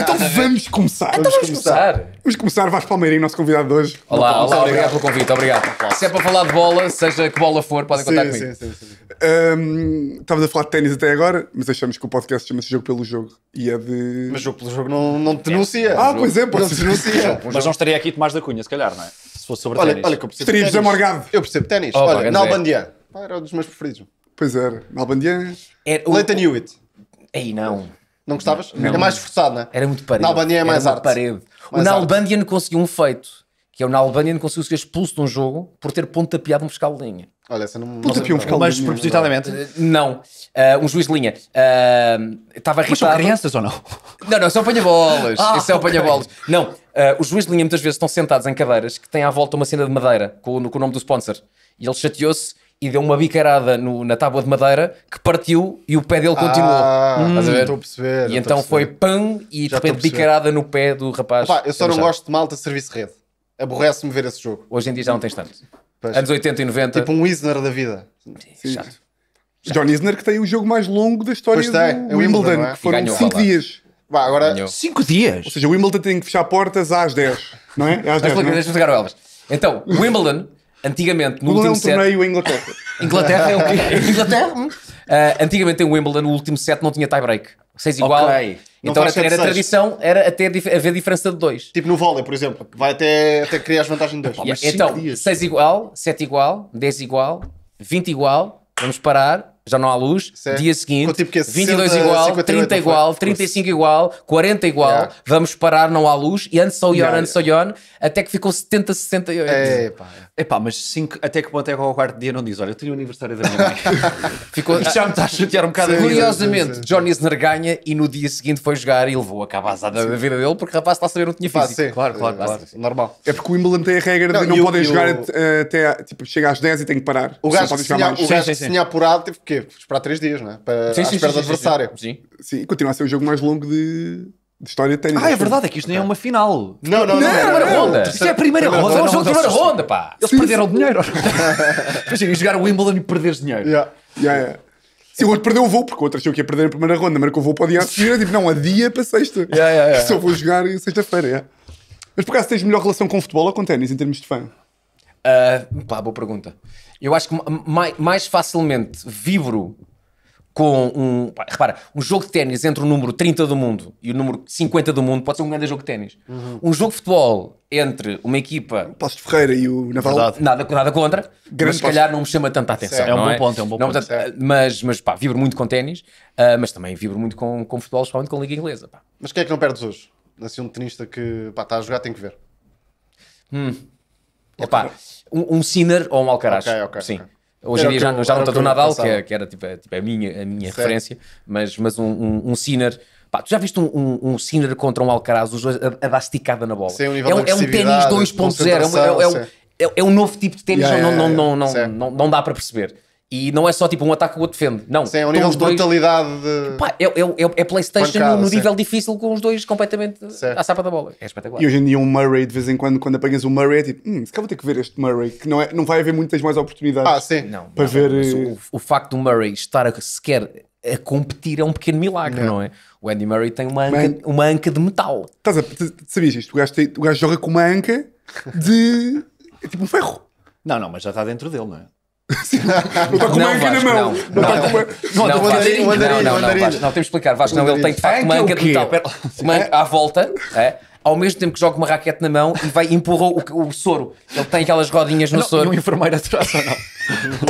Então vamos começar. Então vamos começar. Vamos começar, Vasco Palmeirinho, nosso convidado de hoje. Olá, olá, obrigado pelo convite, obrigado. Se é para falar de bola, seja que bola for, podem contar comigo. Sim, sim, sim. Estávamos a falar de ténis até agora, mas achamos que o podcast chama-se Jogo pelo Jogo e é de... Mas Jogo pelo Jogo não, não te denuncia. Ah, pois é, pode se denuncia. Mas não estaria aqui Tomás da Cunha, se calhar, não é? Se fosse sobre olha, ténis. Olha que eu percebo desamorgado. Eu percebo ténis. olha, Nalbandian. Era um dos meus preferidos. Pois era. Nalbandian. Leighton Hewitt. Ei, não. Não gostavas? Não, mais forçado, não é? Era muito parede. Na Albânia é mais arte. Parede. Mais o Nalbandian conseguiu um feito, que é o Nalbandian conseguiu ser expulso de um jogo por ter pontapeado um fiscal de linha. Olha, essa não... Pontapeou um fiscal de linha. Mas propositadamente? Não. Uh, um juiz de linha. Uh, estava irritado. Mas são crianças ou não? Não, não, são apanha-bolas. ah, é o okay. apanha-bolas. Não, uh, os juízes de linha muitas vezes estão sentados em cadeiras que têm à volta uma cena de madeira com, com o nome do sponsor. E ele chateou-se e deu uma bicarada no, na tábua de madeira que partiu e o pé dele continuou. Ah, hum, estás a hum, ver? Estou a perceber. E então foi pão e Já de repente bicarada no pé do rapaz. Opa, eu só não gosto de malta de serviço rede. Aborrece-me ver esse jogo. Hoje em dia já não tens tanto. Pois. Anos 80 e 90. Tipo um Isner da vida. Sim. Chato. Chato. John Isner que tem o jogo mais longo da história pois tem. do é Wimbledon, Wimbledon é? que foram 5 dias. Bah, agora... 5 dias? Ou seja, o Wimbledon tem que fechar portas às 10, não é? Às 10, não é? Deixa-me pegar então, o Elvas. Então, Wimbledon... Antigamente, no Qual é último é um set... torneio em Inglaterra. Inglaterra é o quê? Inglaterra? Uh, antigamente em Wimbledon, no último set, não tinha tie-break. Seis igual. Okay. Então era, era a tradição, era até haver diferença de dois. Tipo no vôlei, por exemplo, que vai até, até criar as vantagens de dois. yeah. Então, seis igual, sete igual, dez igual, vinte igual, vamos parar, já não há luz. Certo. É dia seguinte, tipo é 22 60, igual, 30 igual, 35 igual, 40 igual. Yeah. Vamos parar, não há luz. E antes só Ion, antes só Ion, até que ficou 70, 68. É, pá. Epá, mas cinco, até que ponto é que o quarto dia não diz: Olha, eu tenho o aniversário da minha mãe. ficou, Isto já me está a chatear um bocado. Sim, Curiosamente, sim, Johnny Isner ganha e no dia seguinte foi jogar e levou a cabazada da vida dele porque o rapaz está a saber não tinha físico. Pá, sim. Claro, claro, claro, claro. Normal. É porque o Wimbledon tem a regra não, de não podem jogar eu, até, tipo, chega às 10 e tem que parar. O gajo, se tinha apurado, teve que quê? Esperar tipo, 3 dias, não é? Para sim, sim, espera sim, do adversário. Sim, sim. sim, continua a ser o jogo mais longo de, de história de ténis. Ah, é verdade, é que isto nem é uma final. Não, não, não. não, é a primeira ronda. É isto é a primeira ronda. É um jogo de primeira ronda, pá. Eles perderam dinheiro. Imagina, jogar o Wimbledon e perderes dinheiro. Yeah, yeah, yeah. Sim, o outro perdeu o voo, porque o outro achou que ia perder a primeira ronda, mas o voo para o dia seguir, tipo, não, a dia para sexta. Yeah, yeah, yeah. Só vou jogar sexta-feira, yeah. Mas por acaso tens melhor relação com o futebol ou com o ténis em termos de fã? Uh, pá, boa pergunta. Eu acho que mais, mais facilmente vibro com um. Pá, repara, um jogo de ténis entre o número 30 do mundo e o número 50 do mundo pode ser um grande jogo de ténis. Uhum. Um jogo de futebol entre uma equipa. O Passo de Ferreira e o Naval. Nada, nada contra, grande mas se calhar não me chama tanta atenção. Certo. É um bom é? ponto, é um bom não, ponto. Portanto, ah, mas, mas pá, vibro muito com ténis, uh, mas também vibro muito com, com futebol, especialmente com a Liga Inglesa. Pá. Mas quem é que não perdes hoje? Assim, um tenista que pá, está a jogar, tem que ver. Hum. Epá, é um, um Sinner ou um Alcaraz. Sim. Okay. Hoje em dia já, já não está do Nadal, que, que, era tipo, é, tipo, é a minha, a minha referência, mas, mas um, um, um Sinner. Pá, tu já viste um, um, um Sinner contra um Alcaraz, os dois a, a dar esticada na bola? Sim, um é, um, é um ténis 2.0, é, é, é, um novo tipo de ténis, yeah, não, não, não, não, não, não, não dá para perceber. E não é só tipo um ataque o outro defende. Não. Sim, é um nível de dois... brutalidade. De... Pá, é, é, é, é PlayStation Pancada, no, nível sim. difícil com os dois completamente certo. à sapa da bola. É espetacular. E hoje em dia, um Murray, de vez em quando, quando apanhas um Murray, é tipo, hum, se calhar vou ter que ver este Murray, que não, é, não vai haver muitas mais oportunidades ah, sim. Não, para não, ver. Eh, o, o, facto do Murray estar a, sequer a competir é um pequeno milagre, não, uhum. não é? O Andy Murray tem uma anca, Man. uma anca de metal. Estás a, sabias isto? O gajo, tem, o gajo joga com uma anca de. é tipo um ferro. Não, não, mas já está dentro dele, não é? não está com uma anca na mão. Não está com uma. Não, não, mandarim, não, não, não, não, temos de explicar. Vasco, não, ele tem de facto uma anca é de metal. Uma anca é. à volta. É ao mesmo tempo que joga uma raquete na mão e vai empurrar o, o, soro. Ele tem aquelas rodinhas no não, soro. E um enfermeiro atrás ou não?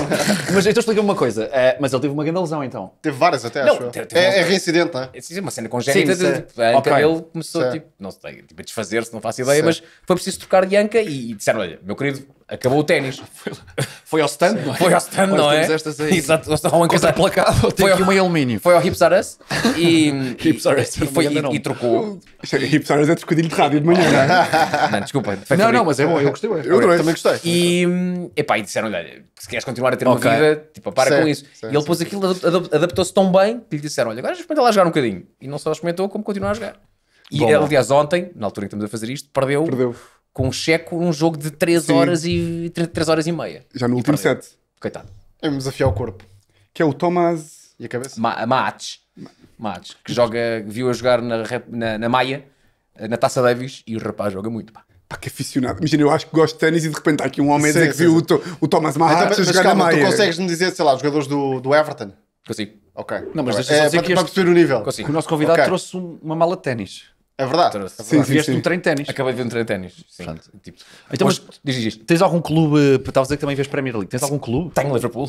mas então explica-me uma coisa. É, mas ele teve uma grande lesão então. Teve várias até, não, acho. Teve, teve é, uma... é reincidente, não é? É uma cena congénita. de, a anca okay. dele começou tipo, não sei, tipo, a desfazer-se, não faço ideia, sim. mas foi preciso trocar de anca e, e disseram: olha, meu querido, acabou o ténis. Foi, ao stand, não é? Foi ao stand, não, é? Estas aí. Exato, estão contraplacado. Tem aqui ao, uma alumínio. Foi ao Hips R Us e, Hips R Us e, foi, e, é trocou. É, Hips R Us é trocadilho de rádio de manhã, não é? desculpa. Não, não, mas é bom, eu gostei. Eu também gostei. E, epá, e disseram, olha, se queres continuar a ter uma vida, tipo, para com isso. E ele depois aquilo adaptou-se tão bem que lhe disseram, olha, agora experimenta lá jogar um bocadinho. E não só experimentou, como continua a jogar. E, aliás, ontem, na altura em que estamos a fazer isto, perdeu, perdeu com um checo um jogo de 3 horas e 3 horas e meia. Já no e último set. Coitado. É um desafio ao corpo. Que é o Thomas e a cabeça. Ma Mates. que joga, viu a jogar na, na, na Maia, na Taça Davis, e o rapaz joga muito, pá pá, que aficionado. Imagina, eu acho que gosto de ténis e de repente há aqui um homem a dizer que viu o, o Thomas então, Mahatch a jogar calma, na Maia. Tu consegues-me dizer, sei lá, jogadores do, do Everton? Consigo. Ok. Não, mas tá deixa é, só dizer para, que este... para perceber o nível. Consigo. o nosso convidado okay. trouxe uma mala de ténis. É verdade. Então, é de Sim, Vieste um trem de ténis. Acabei de ver um trem de ténis. Sim. Tipo, Então, mas diz isto. Tens algum clube, eh, estavas a dizer que também vês Premier League, tens algum clube? Tenho Liverpool.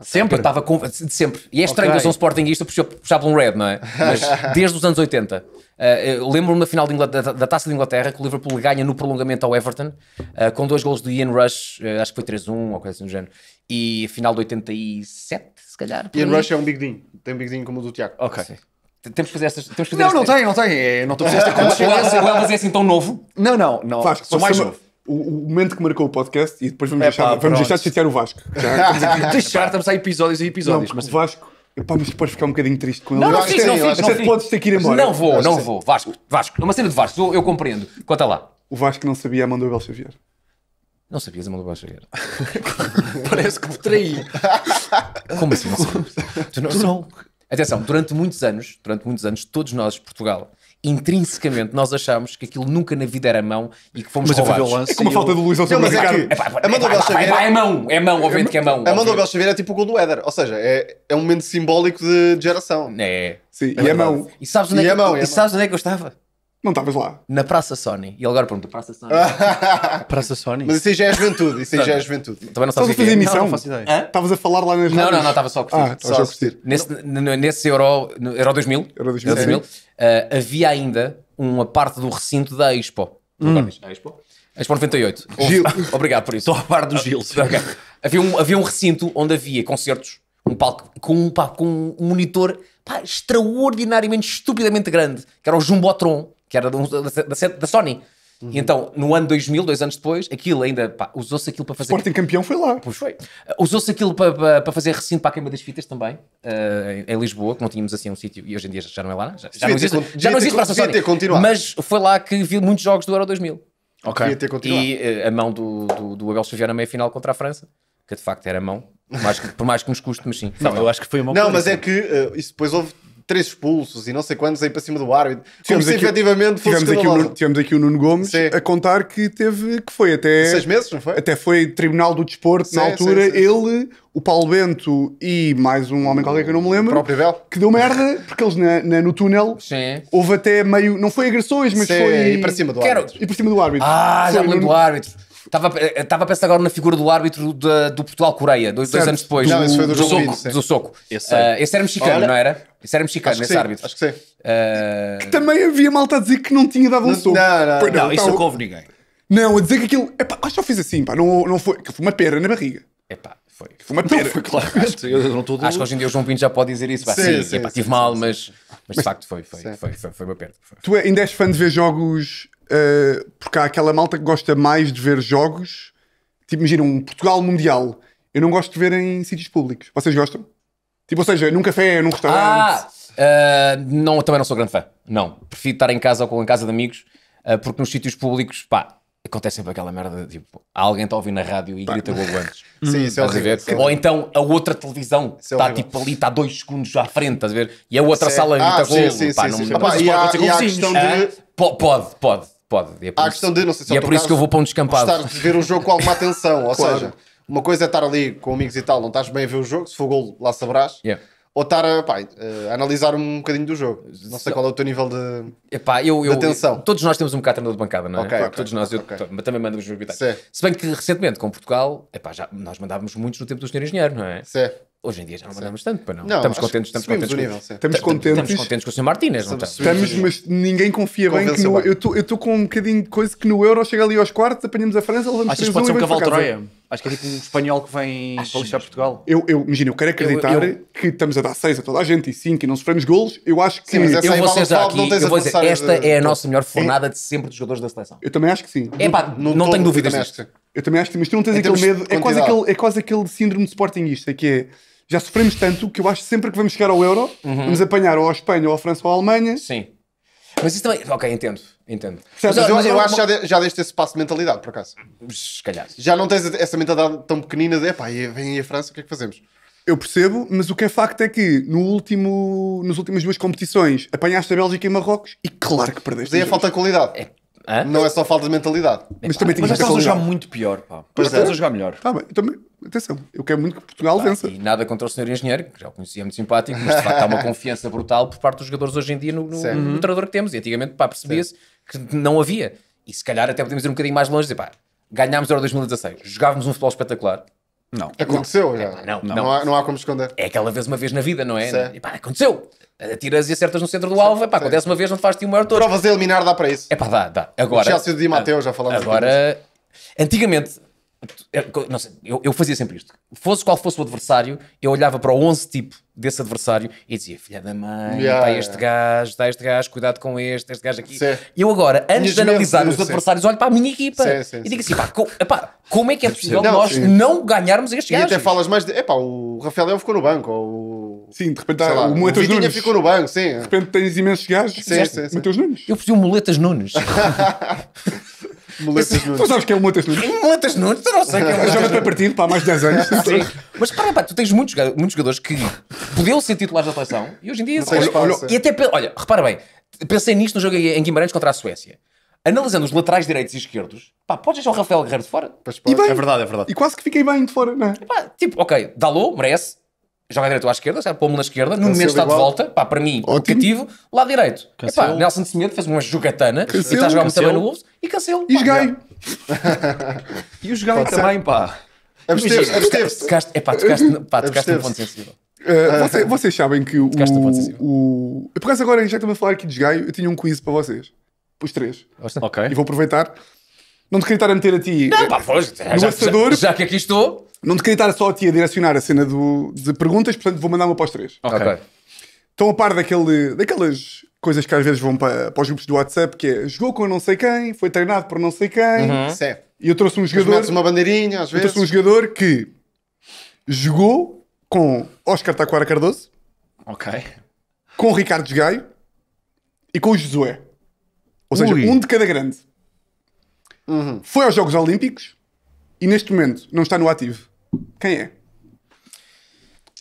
Sempre? Eu estava com... Sempre. E é estranho que eu sou um Sportingista puxava um Red, não é? Mas desde os anos 80. Uh, eh, Lembro-me da final da, da, Taça de Inglaterra que o Liverpool ganha no prolongamento ao Everton uh, com dois gols do Ian Rush, uh, acho que foi 3-1 ou coisa assim do género. E final de 87, se calhar. Ian Rush é um big dean. Tem um big dean como o do Tiago. Ok. Sim. Temos que fazer estas. Temos que fazer não, não tem, não tem. É, não estou a fazer esta O Elvis é assim tão novo? Não, não, não. Vasco, sou mais novo. O, o, momento que marcou o podcast e depois vamos é, deixar, pá, vamos deixar de chatear o Vasco. deixar, estamos a episódios e episódios. Não, mas... Vasco, Pá, mas podes ficar um bocadinho triste com ele. Não, não fiz, não fiz. Não podes ter que ir embora. Não vou, não vou. Vasco, Vasco. Uma cena de Vasco, eu, eu compreendo. Conta lá. O Vasco não sabia a mão do Abel Xavier. Não sabias a mão do Abel Xavier. Parece que me traí. Como assim não sabes? Tu não... Tu não... Atenção, durante muitos anos, durante muitos anos, todos nós, Portugal, intrinsecamente nós achámos que aquilo nunca na vida era mão e que fomos mas roubados. Lance, é como a falta de luz ao seu Ricardo. É mão, é mão, obviamente que é mão. A mão do Abel Xavier é tipo o gol do Éder, ou seja, é, é um momento simbólico de geração. É. Sim, é e é mão. E sabes onde é que eu estava? Não estavas lá. Na Praça Sony. E ele agora pergunta: Praça Sony? Praça Sony? Mas isso aí já é juventude. Isso aí já é juventude. Também não Estavas a é. fazer emissão? Não, não faço ideia. Estavas a falar lá nas Não, não, não, estava só a curtir. Ah, só a curtir. Nesse, nesse Euro, no Euro 2000, Euro 2000, eh, havia ainda uma parte do recinto da Expo. Hum. A Expo? A Expo 98. Gil. Obrigado por isso. Estou a par do Gil. Ok. Havia, um, havia um recinto onde havia concertos, um palco com um, pá, com um monitor pá, extraordinariamente, estupidamente grande, que era o Jumbotron, que era da, da, da Sony. Uhum. Então, no ano 2000, dois anos depois, aquilo ainda, usou-se aquilo para fazer... Sporting campeão foi lá. Pois foi. Uh, usou-se aquilo para, para, para, fazer recinto para a queima das fitas também, uh, em Lisboa, que não tínhamos assim um sítio, e hoje em dia já não é lá, né? já, já não existe, ter, já não existe ter, para a ter continuado. Mas foi lá que vi muitos jogos do Euro 2000. Ok. Ter continuado. E uh, a mão do, do, do Abel Xavier na meia-final contra a França, que de facto era a mão, por mais que, por mais que nos custe, mas sim. Não, eu acho que foi uma Não, mas é que uh, isso depois houve três expulsos e não sei quantos aí para cima do árbitro. como se aqui, efetivamente fosse tivemos aqui, o Nuno, tivemos aqui o Nuno Gomes sim. a contar que teve, que foi até... Seis meses, não foi? Até foi Tribunal do Desporto, sim, na altura, sim, ele, o Paulo Bento e mais um homem qualquer que eu não me lembro. O próprio Que deu merda, porque eles na, na, no túnel, sim. houve até meio, não foi agressões, mas foi... E para cima do árbitro. E para cima do árbitro. Ah, foi já me lembro do árbitro Estava, estava eh, eh, a pensar agora na figura do árbitro de, do Portugal-Coreia, dois, dois, anos depois. Não, do, esse foi do, do soco. Do soco. Esse, uh, esse era mexicano, Olha, não era? Esse era mexicano, esse sim, árbitro. Acho que sim. Uh... Que também havia malta a dizer que não tinha dado um não, soco. Não, não, não, não, isso não houve ninguém. Não, a dizer que aquilo. Epá, acho que eu fiz assim, pá, não, não foi. Que foi uma perna na barriga. Epá, foi. Foi uma pera. Não, foi claro. Acho, acho, que hoje em dia o João Pinto já pode dizer isso. Pá, sim, sim, sim, tive mal, mas, mas, mas de facto foi, foi, foi, foi, foi uma perda. Tu é- ainda és fã de ver jogos uh, porque há aquela malta que gosta mais de ver jogos, tipo, imagina um Portugal Mundial. Eu não gosto de ver em sítios públicos. Vocês gostam? Tipo, ou seja, num café, num restaurante. Ah, uh, não, também não sou grande fã. Não. Prefiro estar em casa ou em casa de amigos, uh, porque nos sítios públicos, pá, acontece sempre aquela merda de tipo, alguém está a ouvir na rádio e pá. grita logo antes. Sim, isso é horrível. É ou então a outra televisão é está tipo ali, está dois segundos à frente, estás a ver? E a outra sala grita ah, golo. Sim, sim, pá, sim, não, sim. Pá, tipo e há, ah, pode, pode. Pode. E é por, a isso, questão de, não sei se e é, é por isso que eu vou para um descampado. Estar de ver um jogo com alguma atenção, ou claro. seja, uma coisa é estar ali com amigos e tal, não estás bem a ver o jogo, se for gol, lá sabrás Yeah. Ou estar a, pá, a eh, analisar um bocadinho do jogo. Não sei qual é o teu nível de, Epá, eu, eu, de atenção. todos nós temos um bocado de treinador de bancada, não é? Okay, okay, todos nós, okay. eu também mandamos os Se bem que recentemente com Portugal, epá, já, nós mandávamos muitos no tempo do senhor engenheiro, não é? Certo Hoje em dia já não mandamos tanto, para não. não estamos contentes, estamos contentes, nível, com, estamos contentes. Estamos contentes com o Sr. Martínez, não estamos? Estamos, mas ninguém confia bem que no, eu estou com um bocadinho de coisa que no Euro chega ali aos quartos, apanhamos a França, levamos Achas que pode ser um cavalo troia? Acho que é tipo um espanhol que vem Acho... para lixar Portugal. Eu, eu, imagina, eu quero acreditar eu, eu... que estamos a dar 6 a toda a gente e 5 e não sofremos golos. Eu acho que. Sim, mas essa eu vou ser já eu vou dizer, esta é a nossa melhor fornada é. de sempre dos jogadores da seleção. Eu também acho que sim. É pá, não tenho dúvidas. Eu também acho que sim, mas tu não tens aquele medo. É, é quase aquele síndrome de Sportingista que é já sofremos tanto que eu acho que sempre que vamos chegar ao Euro, uhum. vamos apanhar ou a Espanha, ou a França, ou a Alemanha. Sim. Mas isso também. Ok, entendo. Entendo. Certo, mas, eu, mas eu, eu acho que já, de, já deste esse passo de mentalidade, por acaso. Se calhar. Já não tens essa mentalidade tão pequenina de epá, vem aí a França, o que é que fazemos? Eu percebo, mas o que é facto é que no último, nas últimas duas competições apanhaste a Bélgica e Marrocos e claro que perdeste. Mas aí é falta de qualidade. É, Hã? Não é só falta de mentalidade. Mas também tem que Mas nós a jogar muito pior, pá. Nós é. estamos a jogar melhor. Tá, também, então, atenção, eu quero muito que Portugal vença. E nada contra o senhor engenheiro, que já o conhecia é muito simpático, mas de facto há uma confiança brutal por parte dos jogadores hoje em dia no, no, no treinador que temos. E antigamente, pá, percebia-se que não havia. E se calhar até podemos ir um bocadinho mais longe e dizer, pá, ganhámos a Euro 2016, jogávamos um futebol espetacular, não. Aconteceu não. já. Não, não, não. Não, há, não há como esconder. É aquela vez, uma vez na vida, não é? E pá, aconteceu. Atiras e acertas no centro do alvo, é pá, acontece uma vez, não te faz o maior todo. Provas a eliminar dá para isso. É pá, dá, dá. Agora. O Chelsea de Di já falamos Agora, antigamente, eu, é, sei, eu, eu, fazia sempre isto. Fosse qual fosse o adversário, eu olhava para o 11 tipo desse adversário e dizia: Filha da mãe, yeah, está este yeah. gajo, está este gajo, cuidado com este, este gajo aqui. Sim. E eu agora, antes de analisar os adversários, sim. olho para a minha equipa sim, e digo assim: pá, epá, como é que é possível não, nós não ganharmos este gajo? E até falas mais de: epá, o Rafael ficou no banco, ou Sim, de repente lá, o Muletas Nunes. ficou no banco, sim. De repente tens imensos gajos. Sim, sim, sim. Nunes. Eu preciso Muletas Nunes. Muletas Tu sabes que é o Muletas Nunes? Muletas nudes, é tu não sei que é. o Joga para partido, para há mais de 10 anos. Sim. Mas para, pá, tu tens muitos, muitos jogadores que podiam ser titulares da seleção e hoje em dia. Olha, olha, e até, olha, repara bem, pensei nisto no jogo em Guimarães contra a Suécia analisando os laterais direitos e esquerdos, pá, podes deixar o Rafael Guerreiro de fora? Pois, pode. bem, é verdade, é verdade. E quase que fiquei bem de fora, não é? Pá, tipo, ok, Dalou, merece, joga direito direita ou à esquerda, certo? Pô-me na esquerda, no momento está de volta, pá, para mim, Ótimo. cativo, lá direito. Cancelo. Epá, Nelson Semedo fez uma jogatana está a jogar muito bem no Wolves e cancelo. E joguei. e o joguei também, pá. Absteve-se. Absteve-se. É pá, tocaste, no ponto sensível. Uh, eh, vocês, vocês sabem que o. o... Por acaso agora já estamos a falar aqui de desgaio, eu tinha um quiz para vocês. Os três. Ok. E vou aproveitar. Não te queria estar a meter a ti. Não, pá, pois, no já, assador, já, já, que aqui estou. Não te queria estar só a ti a direcionar a cena do, de perguntas, portanto vou mandar uma para os três. Ok. Estão a par daquele, daquelas coisas que às vezes vão para, para os grupos do WhatsApp, que é jogou com não sei quem, foi treinado por não sei quem. Uhum. É. E eu trouxe um jogador. uma bandeirinha, às vezes. Eu trouxe um jogador que jogou com Oscar Taquara Cardoso. Ok. Com Ricardo Gaio e com o Josué. Ou seja, Ui. um de cada grande. Uhum. Foi aos Jogos Olímpicos e neste momento não está no ativo. Quem é?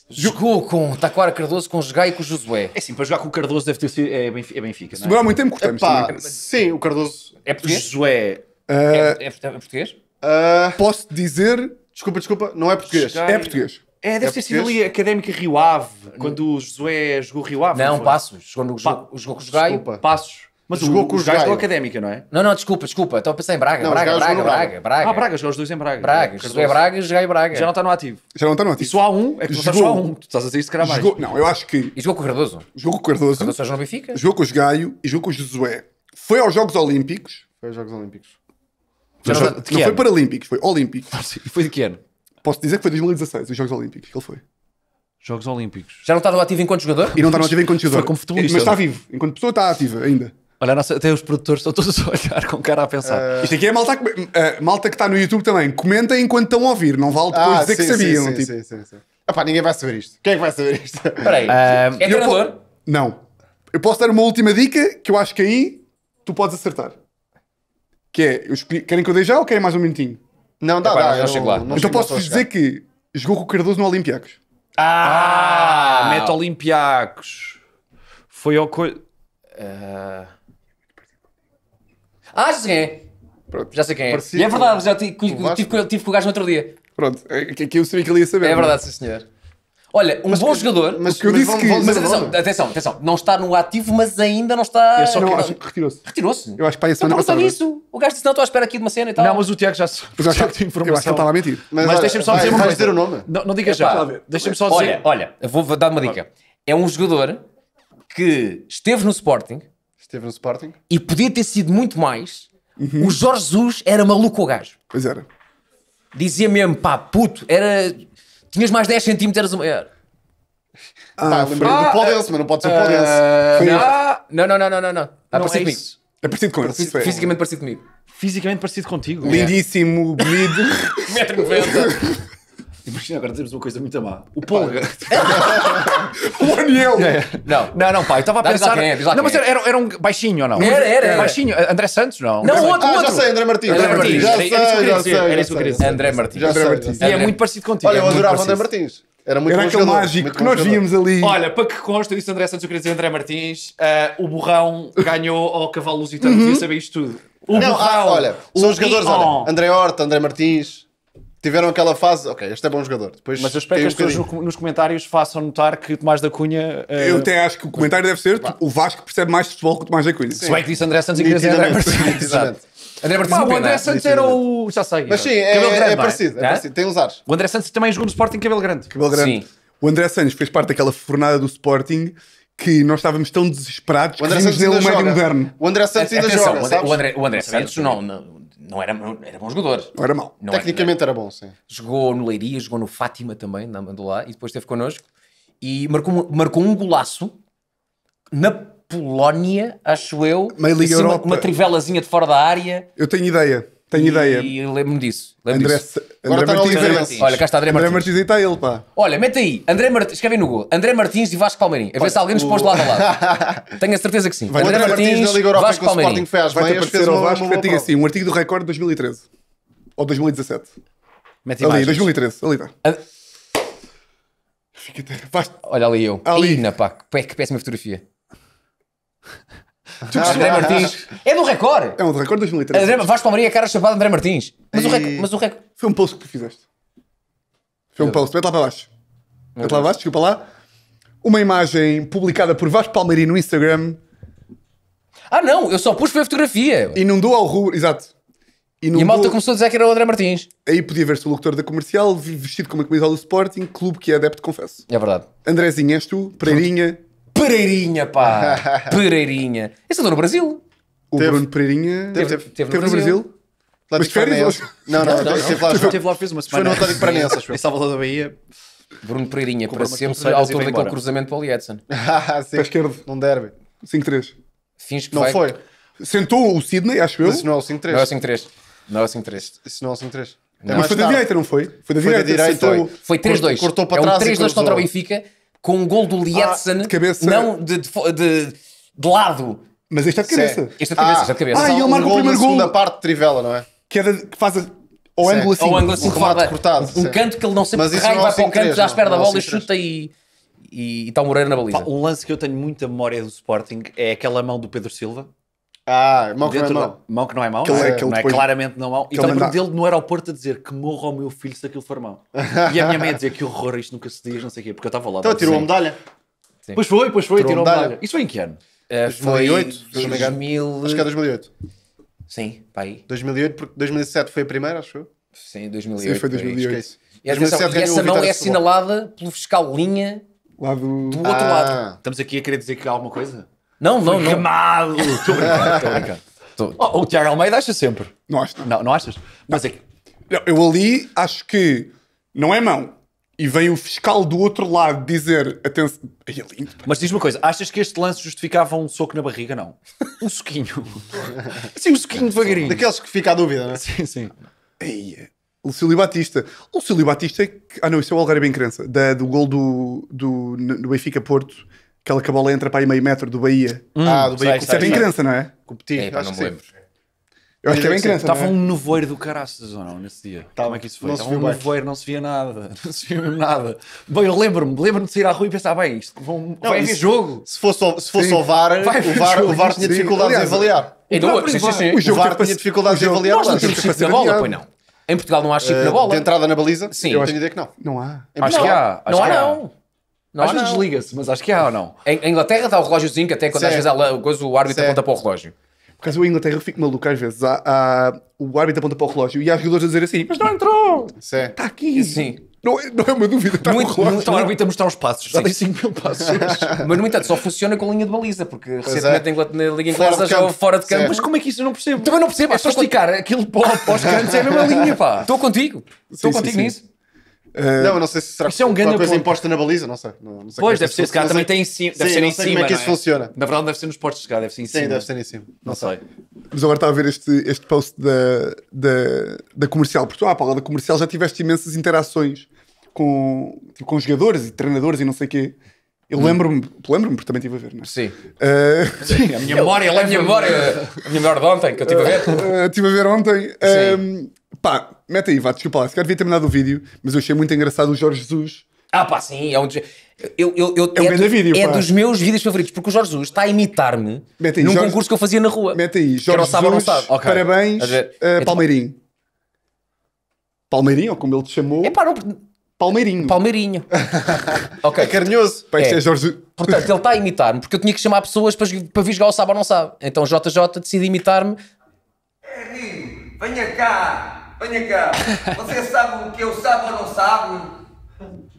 Jogou com Taquara Cardoso, com Jogai e com Josué. É sim, para jogar com o Cardoso deve ter sido. É Benfica. É Benfica não é? muito tempo, cortamos Epá, é? Sim, o Cardoso. É português? Josué. Uh, é, é, é, é português? Uh, posso dizer. Desculpa, desculpa, não é português. É português. É, deve é ter português? sido ali Académica Rio Ave, quando o Josué jogou Rio Ave. Não, não Passos. Jogou, pa... jogou com o Jogai. Passos. Mas jogou o, com os gajos da Académica, não é? Não, não, desculpa, desculpa. estou a pensar em Braga, não, Braga, Braga, Braga, Braga. Ah, Braga, jogou os dois em Braga. Braga, joguei é, Braga e joguei Braga. Já não está no ativo. Já não está no ativo. E só há um, é que tu está só há um. Tu estás a dizer isso, caralho. Jogou, não, eu acho que... E jogou com o Cardoso. Jogou com o Cardoso. Cardoso já não Benfica. Jogou com os Gaio e jogou com o Josué. Foi aos Jogos Olímpicos. Foi aos Jogos Olímpicos. Não, não, tá- não foi Paralímpicos, foi Olímpicos. Ah, foi de que ano? Posso dizer que foi 2016, os Jogos Olímpicos, que ele foi. Jogos Olímpicos. Já não está no ativo enquanto jogador? E não está no ativo enquanto jogador. Foi como futebolista. Mas está vivo. Enquanto pessoa está ativa ainda. Olha, nossa, até os produtores estão todos a olhar com cara a pensar. Uh... Isto aqui é malta, que, uh, malta que está no YouTube também. Comentem enquanto estão a ouvir, não vale depois ah, dizer sim, que sabiam. Sim, tipo. sim, sim, sim. Epá, ninguém vai saber isto. Quem é que vai saber isto? Espera aí. Uh... É treinador? Po... Não. Eu posso dar uma última dica que eu acho que aí tu podes acertar. Que é, eu escolhi... querem que eu dê já ou querem mais um minutinho? Não, dá, Epá, dá. Não, eu, não chego lá. Não então posso-vos dizer que jogou com o Cardoso no Olympiacos. Ah! ah! Meta Olympiacos. Foi ao... Co... Uh... Eh, ah, já sei quem é. Pronto. Já sei quem é. Parecia e é verdade, já tive, tive, com o gajo no outro dia. Pronto, aqui é eu sabia que ele ia saber. É, é verdade, sim senhor. Olha, um mas bom que, jogador. Mas que eu disse que. Mas atenção, atenção, atenção, Não está no ativo, mas ainda não está. Eu só não, acho que retirou-se. Retirou-se. Eu acho que para a então semana isso. O gajo disse: não, estou à espera aqui de uma cena e tal. Não, mas o Tiago já, já, que tem informação. Eu acho que ele estava a mentir. Mas, mas deixa-me só vai, dizer uma coisa. dizer o nome. Não, não diga é, já. Deixa-me só dizer. Olha, olha, vou dar uma dica. É um jogador que esteve no Sporting Esteve no Sporting. E podia ter sido muito mais. Uhum. O Jorge Jesus era maluco o gajo. Pois era. Dizia mesmo, pá, puto, era. Tinhas mais 10 centímetros eras o maior. Ah, pá, lembrei ah, do Podense, ah, mas não pode ser o ah, Podense. Não, não, não, não, não, não. não. Ah, é não parecido é isso. comigo. É parecido com ele. Fis fisicamente parecido comigo. Fisicamente parecido contigo. Lindíssimo, bonito. 1,90m. Imagina agora dizermos uma coisa muito má. O Polga. o Aniel. É. Não. Não, não, pá, eu estava a pensar. Quem é, não, mas é. era, era um baixinho ou não? Era, era. Baixinho, André Santos, não? Não, outro, outro. Ah, já sei, André Martins. André Martins. Já sei, já sei. André Martins. André Martins. E é muito parecido contigo. Olha, eu adorava André Martins. Era muito Era aquele mágico que nós víamos ali. Olha, para que consta, eu disse André Santos, eu queria dizer André Martins, uh, o Borrão ganhou ao cavalo lusitano, uhum. devia saber isto tudo. O não, ah, Borrão, ah, olha, são os jogadores, olha, André Horta, André Martins tiveram aquela fase, ok, este é bom jogador. Depois mas eu espero que as um pessoas nos comentários façam notar que Tomás da Cunha. Uh... Eu até acho que o comentário deve ser: o Vasco percebe mais futebol que o Tomás da Cunha. Sim. Se bem que disse André Santos e que dizer André Martins. André O André Santos era o. Já sei. Mas sim, é, é grande, é, parecido, é? é, parecido, tem os ares. O André Santos também jogou no Sporting Cabelo Grande. Cabelo Grande. Sim. O André Santos fez parte daquela fornada do Sporting que nós estávamos tão desesperados o André que vimos nele um médio moderno. O André Santos ainda joga. O André, o André Santos não não era, era bom jogador. Não era mau. Não Tecnicamente era, era, bom, sim. Jogou no Leiria, jogou no Fátima também, na Mandolá, e depois esteve connosco. E marcou, marcou um golaço na Polónia, acho eu. Meio Liga Europa. uma trivelazinha de fora da área. Eu tenho ideia. Tenho e, ideia. E lembro-me disso. Lembro André, disso. André, Martins, André Martins. Olha, cá está André Martins. André Martins está é ele, pá. Olha, mete aí. André Martins, escreve no Google. André Martins e Vasco Palmeirinho. A ver se alguém nos pôs de lado a lado. Tenho a certeza que sim. Vai André, André Martins, Martins na Liga Vasco Palmeirinho. o Sporting fez. Vai aparecer ao Vasco que assim, um artigo do Record de 2013. Ou 2017. Mete ali, 2013. Ali está. And... Olha ali eu. Ali. Ina, pá, que péssima fotografia. Tu André Martins. É do Record. É um do Record 2013. André, Vasco Maria, cara chapada André Martins. Mas o, rec... mas o rec... Foi um post que tu fizeste. Foi um post. Mete lá para baixo. Mete lá para baixo, desculpa lá. Uma imagem publicada por Vasco Palmeiri no Instagram. Ah não, eu só pus foi a fotografia. Inundou ao rubro, exato. Inundou... E a malta começou a dizer que era o André Martins. Aí podia ver-se o locutor da comercial vestido com uma camisa do Sporting, clube que é adepto, confesso. É verdade. Andrezinho, és tu, Pereirinha, Pereirinha, pá! Pereirinha. Esse andou no Brasil. O Teve- Bruno Pereirinha Teve, teve, teve no Brasil. Lá de férias, Parnense. Não, não, não, não, teve lá, Teve lá, fez uma semana. no Atlético Paranaense, acho eu. Em Salvador da Bahia. Bruno Pereirinha, para Comprou uma sempre torceira e autor daquele embora. cruzamento para o Edson. para a esquerda. Num derby. 5-3. Finge que Não vai... foi. Sentou o Sidney, acho eu. Mas isso não é o Não é o 5-3. Não é o 5-3. Isso não é o 5-3. Não. Mas foi da direita, não foi? Foi da Foi da direita. Foi 3-2. Cortou para é um trás e 3-2 contra o Benfica com um gol do Lietzen. Ah, de cabeça. Não, de, de, de, de lado. Mas este é de cabeça. Este é de cabeça, ah, é de cabeça. Ah, e ele marca o primeiro gol. da parte de Trivela, não é? Que, é de, que faz a, ou ângulo assim, ou ângulo assim, um remate cortado. Um canto que ele não sempre cai, é vai para o canto, já é espera da bola e chuta e e está o Moreira na baliza. Um lance que eu tenho muita memória do Sporting é aquela mão do Pedro Silva, ah, mão que não é mão. Da... Mão que não é mão, que não é, é? não é claramente não mão. E também lembro dele no aeroporto a dizer que morra o meu filho se aquilo for mão. E a minha mãe a dizer que horror, isto nunca se diz, não sei o quê, porque eu estava lá. Então tirou a medalha. Sim. Pois foi, pois foi, tirou, tirou a medalha. medalha. Isso foi em que ano? Uh, foi 2008, 2000... Acho que é 2008. Sim, para aí. 2008, porque 2007 foi a primeira, acho eu. Sim, 2008. Sim, foi 2008. E, e essa mão é assinalada pelo fiscal linha do... do outro ah. lado. Estamos aqui a querer dizer que há alguma coisa? Não, não, não. Queimado! Estou brincando, estou brincando. o Tiago Almeida acha sempre. Não acho, não. Não, achas? Mas é que. Não, Eu ali acho que não é mão. E vem o fiscal do outro lado dizer atenção. é lindo. Mas diz uma coisa, achas que este lance justificava um soco na barriga? Não. Um soquinho. Assim, um soquinho devagarinho. Daqueles que fica à dúvida, né? Sim, sim. Ai, é. Lucílio Batista. Lucílio Batista. É que- Ah, não, isso é o Algarve em crença. do gol do, do, no Benfica Porto. Aquela que a bola entra para aí meio metro do Bahia. Hum, ah, do Bahia. Isso é bem crença, não é? Competir, é, acho Sim. Eu acho que é bem crença. Estava é? um nevoeiro do caraças ou não nesse dia. Tá, Como é que isso foi? Estava um nevoeiro, não se via nada. Não se via nada. Bem, eu lembro-me, lembro-me de sair à rua e pensar, bem, isto vão, não, vai haver jogo. Se fosse, se fosse o VAR, vai então, então, o VAR, o VAR tinha dificuldades em avaliar. Então, o, sim, sim, sim. o, o VAR tinha dificuldades em avaliar. Nós não temos chip na bola, pois não. Em Portugal não há chip na eh, bola. De entrada na baliza? Sim. Eu tenho a ideia que não. Não há. Acho que há. Não há, não. Às vezes desliga-se, mas acho que há ou não. Em, Inglaterra dá o relógiozinho que até quando às vezes há, coisa, o árbitro certo. aponta para o relógio. Por causa a Inglaterra eu fico maluco às vezes. Há, há, o árbitro aponta para o relógio e há jogadores a dizer assim: Mas não entrou! Está aqui! Sim. Não, é, não é uma dúvida. Está muito, no relógio. Muito, o árbitro a mostrar os passos. Já tem 5 mil passos. mas no entanto só funciona com a linha de baliza, porque pois recentemente é. na Liga Inglesa já fora de campo. Certo. Mas como é que isso eu não percebo? Também não percebo. É só é esticar aquilo para os cantos é a mesma linha, pá. Estou contigo. Estou contigo nisso. Uh, não, eu não sei se será isso é um uma coisa ponto. imposta na baliza, não sei. Não, não sei pois, é deve ser, se calhar também tem em cima. Deve sim, ser em cima. Como é que isso é? funciona? Na verdade, deve ser nos postos de cá, deve ser em sim, cima. Sim, deve ser em cima. Não, não sei. sei. Mas agora está a ver este, este post da, da, da comercial. Porque tu, ah, da comercial já tiveste imensas interações com, tipo, com jogadores e treinadores e não sei o quê. Eu hum. lembro-me, lembro-me porque também estive a ver, não é? Sim. Uh, sim. A minha memória, a minha memória, a minha memória de ontem que eu estive a ver. Estive eh, uh, a ver ontem. Um, Pá, mete aí, vá, desculpa lá. Se calhar devia ter mandado o vídeo, mas eu achei muito engraçado o Jorge Jesus. Ah, pá, sim, é um dos. Eu, eu, eu, é um é grande do, vídeo, É pá. dos meus vídeos favoritos, porque o Jorge Jesus está a imitar-me num Jorge- concurso que eu fazia na rua. Mete aí, Jorge Jesus. Parabéns, a ver? Então- Palmeirinho. Palmeirinho, ou como ele te chamou, É pá, não. Palmeirinho. Palmeirinho. ok. É carinhoso. é. é Jorge. Portanto, ele está a imitar-me, porque eu tinha que chamar pessoas para, para vir jogar o sábado ou Não Sabe. Então JJ decide imitar-me. Carrinho, venha cá! Venha cá, você sabe o que eu sabe ou não sabe?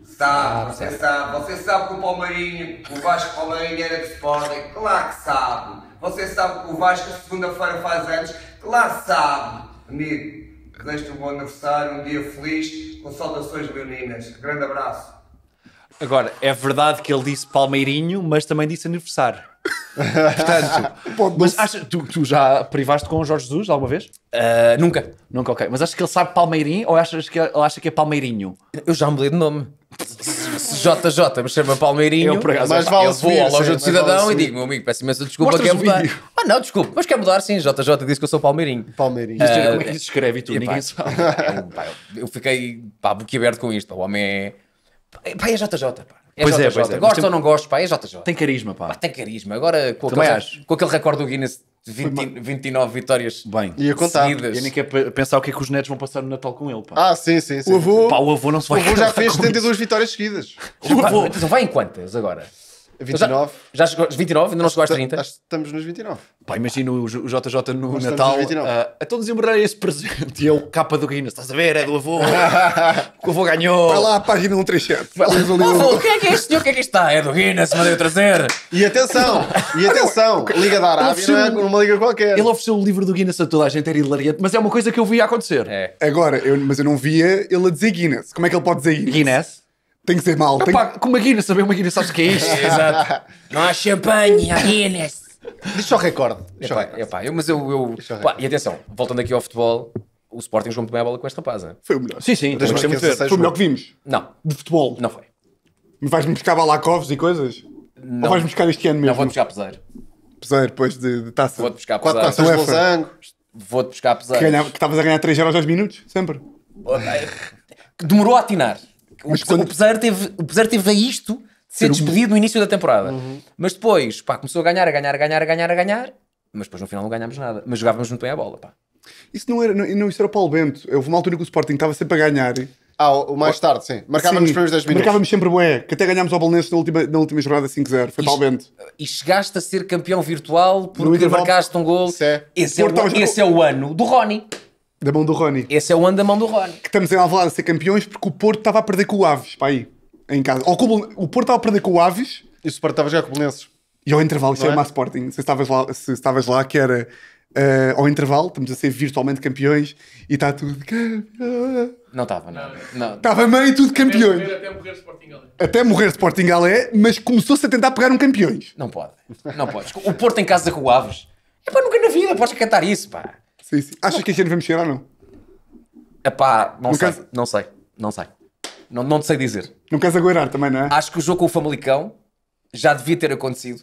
Sabe, ah, você sabe. Você sabe que o Palmeirinho, o Vasco Palmeirinho era de Sporting, claro que sabe. Você sabe que o Vasco segunda-feira faz anos, claro que sabe. Amigo, desejo-te um bom aniversário, um dia feliz, com saudações leoninas. Grande abraço. Agora, é verdade que ele disse Palmeirinho, mas também disse aniversário. Portanto, mas acha, tu, tu, já privaste com o Jorge Jesus alguma vez? Uh, nunca. Nunca, ok. Mas acho que ele sabe Palmeirinho ou achas que ele acha que é Palmeirinho? Eu já mudei de nome. JJ me chama Palmeirinho. Eu, por acaso, mas vale eu vou à loja do cidadão vale e digo, meu amigo, peço imensa desculpa, Mostras quer mudar. Vídeo. Ah, não, desculpa, mas quer mudar sim. JJ disse que eu sou Palmeirinho. Palmeirinho. Uh, como é que ah, se escreve e tu? E ninguém é pá, sabe. Eu, pá, eu, fiquei pá, boquiaberto com isto. O homem é Pá, é JJ, pá. É pois é, JJ. É, pois é. Gosto ou não gosto, pá, é JJ. Tem carisma, pá. pá tem carisma. Agora, com aquele, com aquele recorde do Guinness de 20, 29 vitórias Bem, e a contar. seguidas. Eu nem quero pensar o que é que os netos vão passar no Natal com ele, pá. Ah, sim, sim. sim. O, avô, pá, o avô não se vai O avô já fez 72 vitórias seguidas. O avô... Então vai em quantas agora? 29. Já, já chegou, 29, ainda não chegou às 30. estamos nos 29. Pá, imagina o JJ no Nós Natal. nos 29. Ah, então desembrulhei esse presente. E o capa do Guinness, estás a ver? É do avô. o avô ganhou. Vai lá à página 137. Vai lá. Avô, o que é que é este O que é que isto está? É do Guinness, mandei eu trazer. E atenção, e atenção, Liga da Arábia não é uma liga qualquer. Ele ofereceu o livro do Guinness a toda a gente, era hilariante, mas é uma coisa que eu via acontecer. É. Agora, eu- mas eu não via ele a dizer Guinness. Como é que ele pode dizer Guinness? Guinness. Tem que ser mal. Tem... com uma Guinness, saber uma Guinness, sabes o que é isto? Exato. Não há champanhe, há Guinness. Diz só recorde. Epá, eu, mas eu. eu pá, e atenção, voltando aqui ao futebol, o Sporting jogou muito bem a bola com esta rapaz. Foi o melhor. Sim, sim, Mas gostei muito Foi o melhor que vimos. Não, De futebol. não foi. Me vais-me buscar balacovos e coisas? Ou Não, vais-me buscar este ano mesmo? não vou-te buscar peseiro. Peseiro, depois de, de taça. Vou-te buscar Quatro taças de losango. Vou-te buscar Que peseiro. que estavas a ganhar 3 euros aos minutos? Sempre. Demorou a atinar. Mas o, quando... o, Peseiro teve, o Peseiro teve a isto de ser, ser despedido um... no início da temporada. Uhum. Mas depois, pá, começou a ganhar, a ganhar, a ganhar, a ganhar, a ganhar. Mas depois no final não ganhámos nada. Mas jogávamos muito bem a bola, pá. Isso não era, não, não isso era o Paulo Bento. Houve uma altura que o Sporting estava sempre a ganhar. Ah, o mais tarde, sim. Marcava nos primeiros 10 minutos. Marcávamos sempre bué, que até ganhámos ao Belenenses na última, na última jornada 5-0. Foi Bento E chegaste a ser campeão virtual porque marcaste um gol. Esse, é, o, esse é o ano do Rony. Da mão do Rony. Esse é o ano da mão do Rony. Que estamos em Alvalade a ser campeões porque o Porto estava a perder com o Aves, para aí, em casa. Ou com o, o Porto estava a perder com o Aves. E o Sporting estava a jogar com o Belenenses. E ao intervalo isso é? é? Sporting, se estavas lá, se estavas lá que era uh, ao intervalo, estamos a ser virtualmente campeões e está tudo. Não estava, não. Estava meio tudo campeões. Até morrer, Sporting Galé. Até morrer Sporting Galé, mas começou-se a tentar pegar um campeões. Não pode, não pode. O Porto em casa com o Aves. É pá, nunca na vida podes cantar isso, pá. Sim, sim. Achas que este ano vamos chegar ou não? Epá, não, não, sei, não sei, não sei, não sei. Não, te sei dizer. Não queres aguardar também, não é? Acho que o jogo com o Famalicão já devia ter acontecido.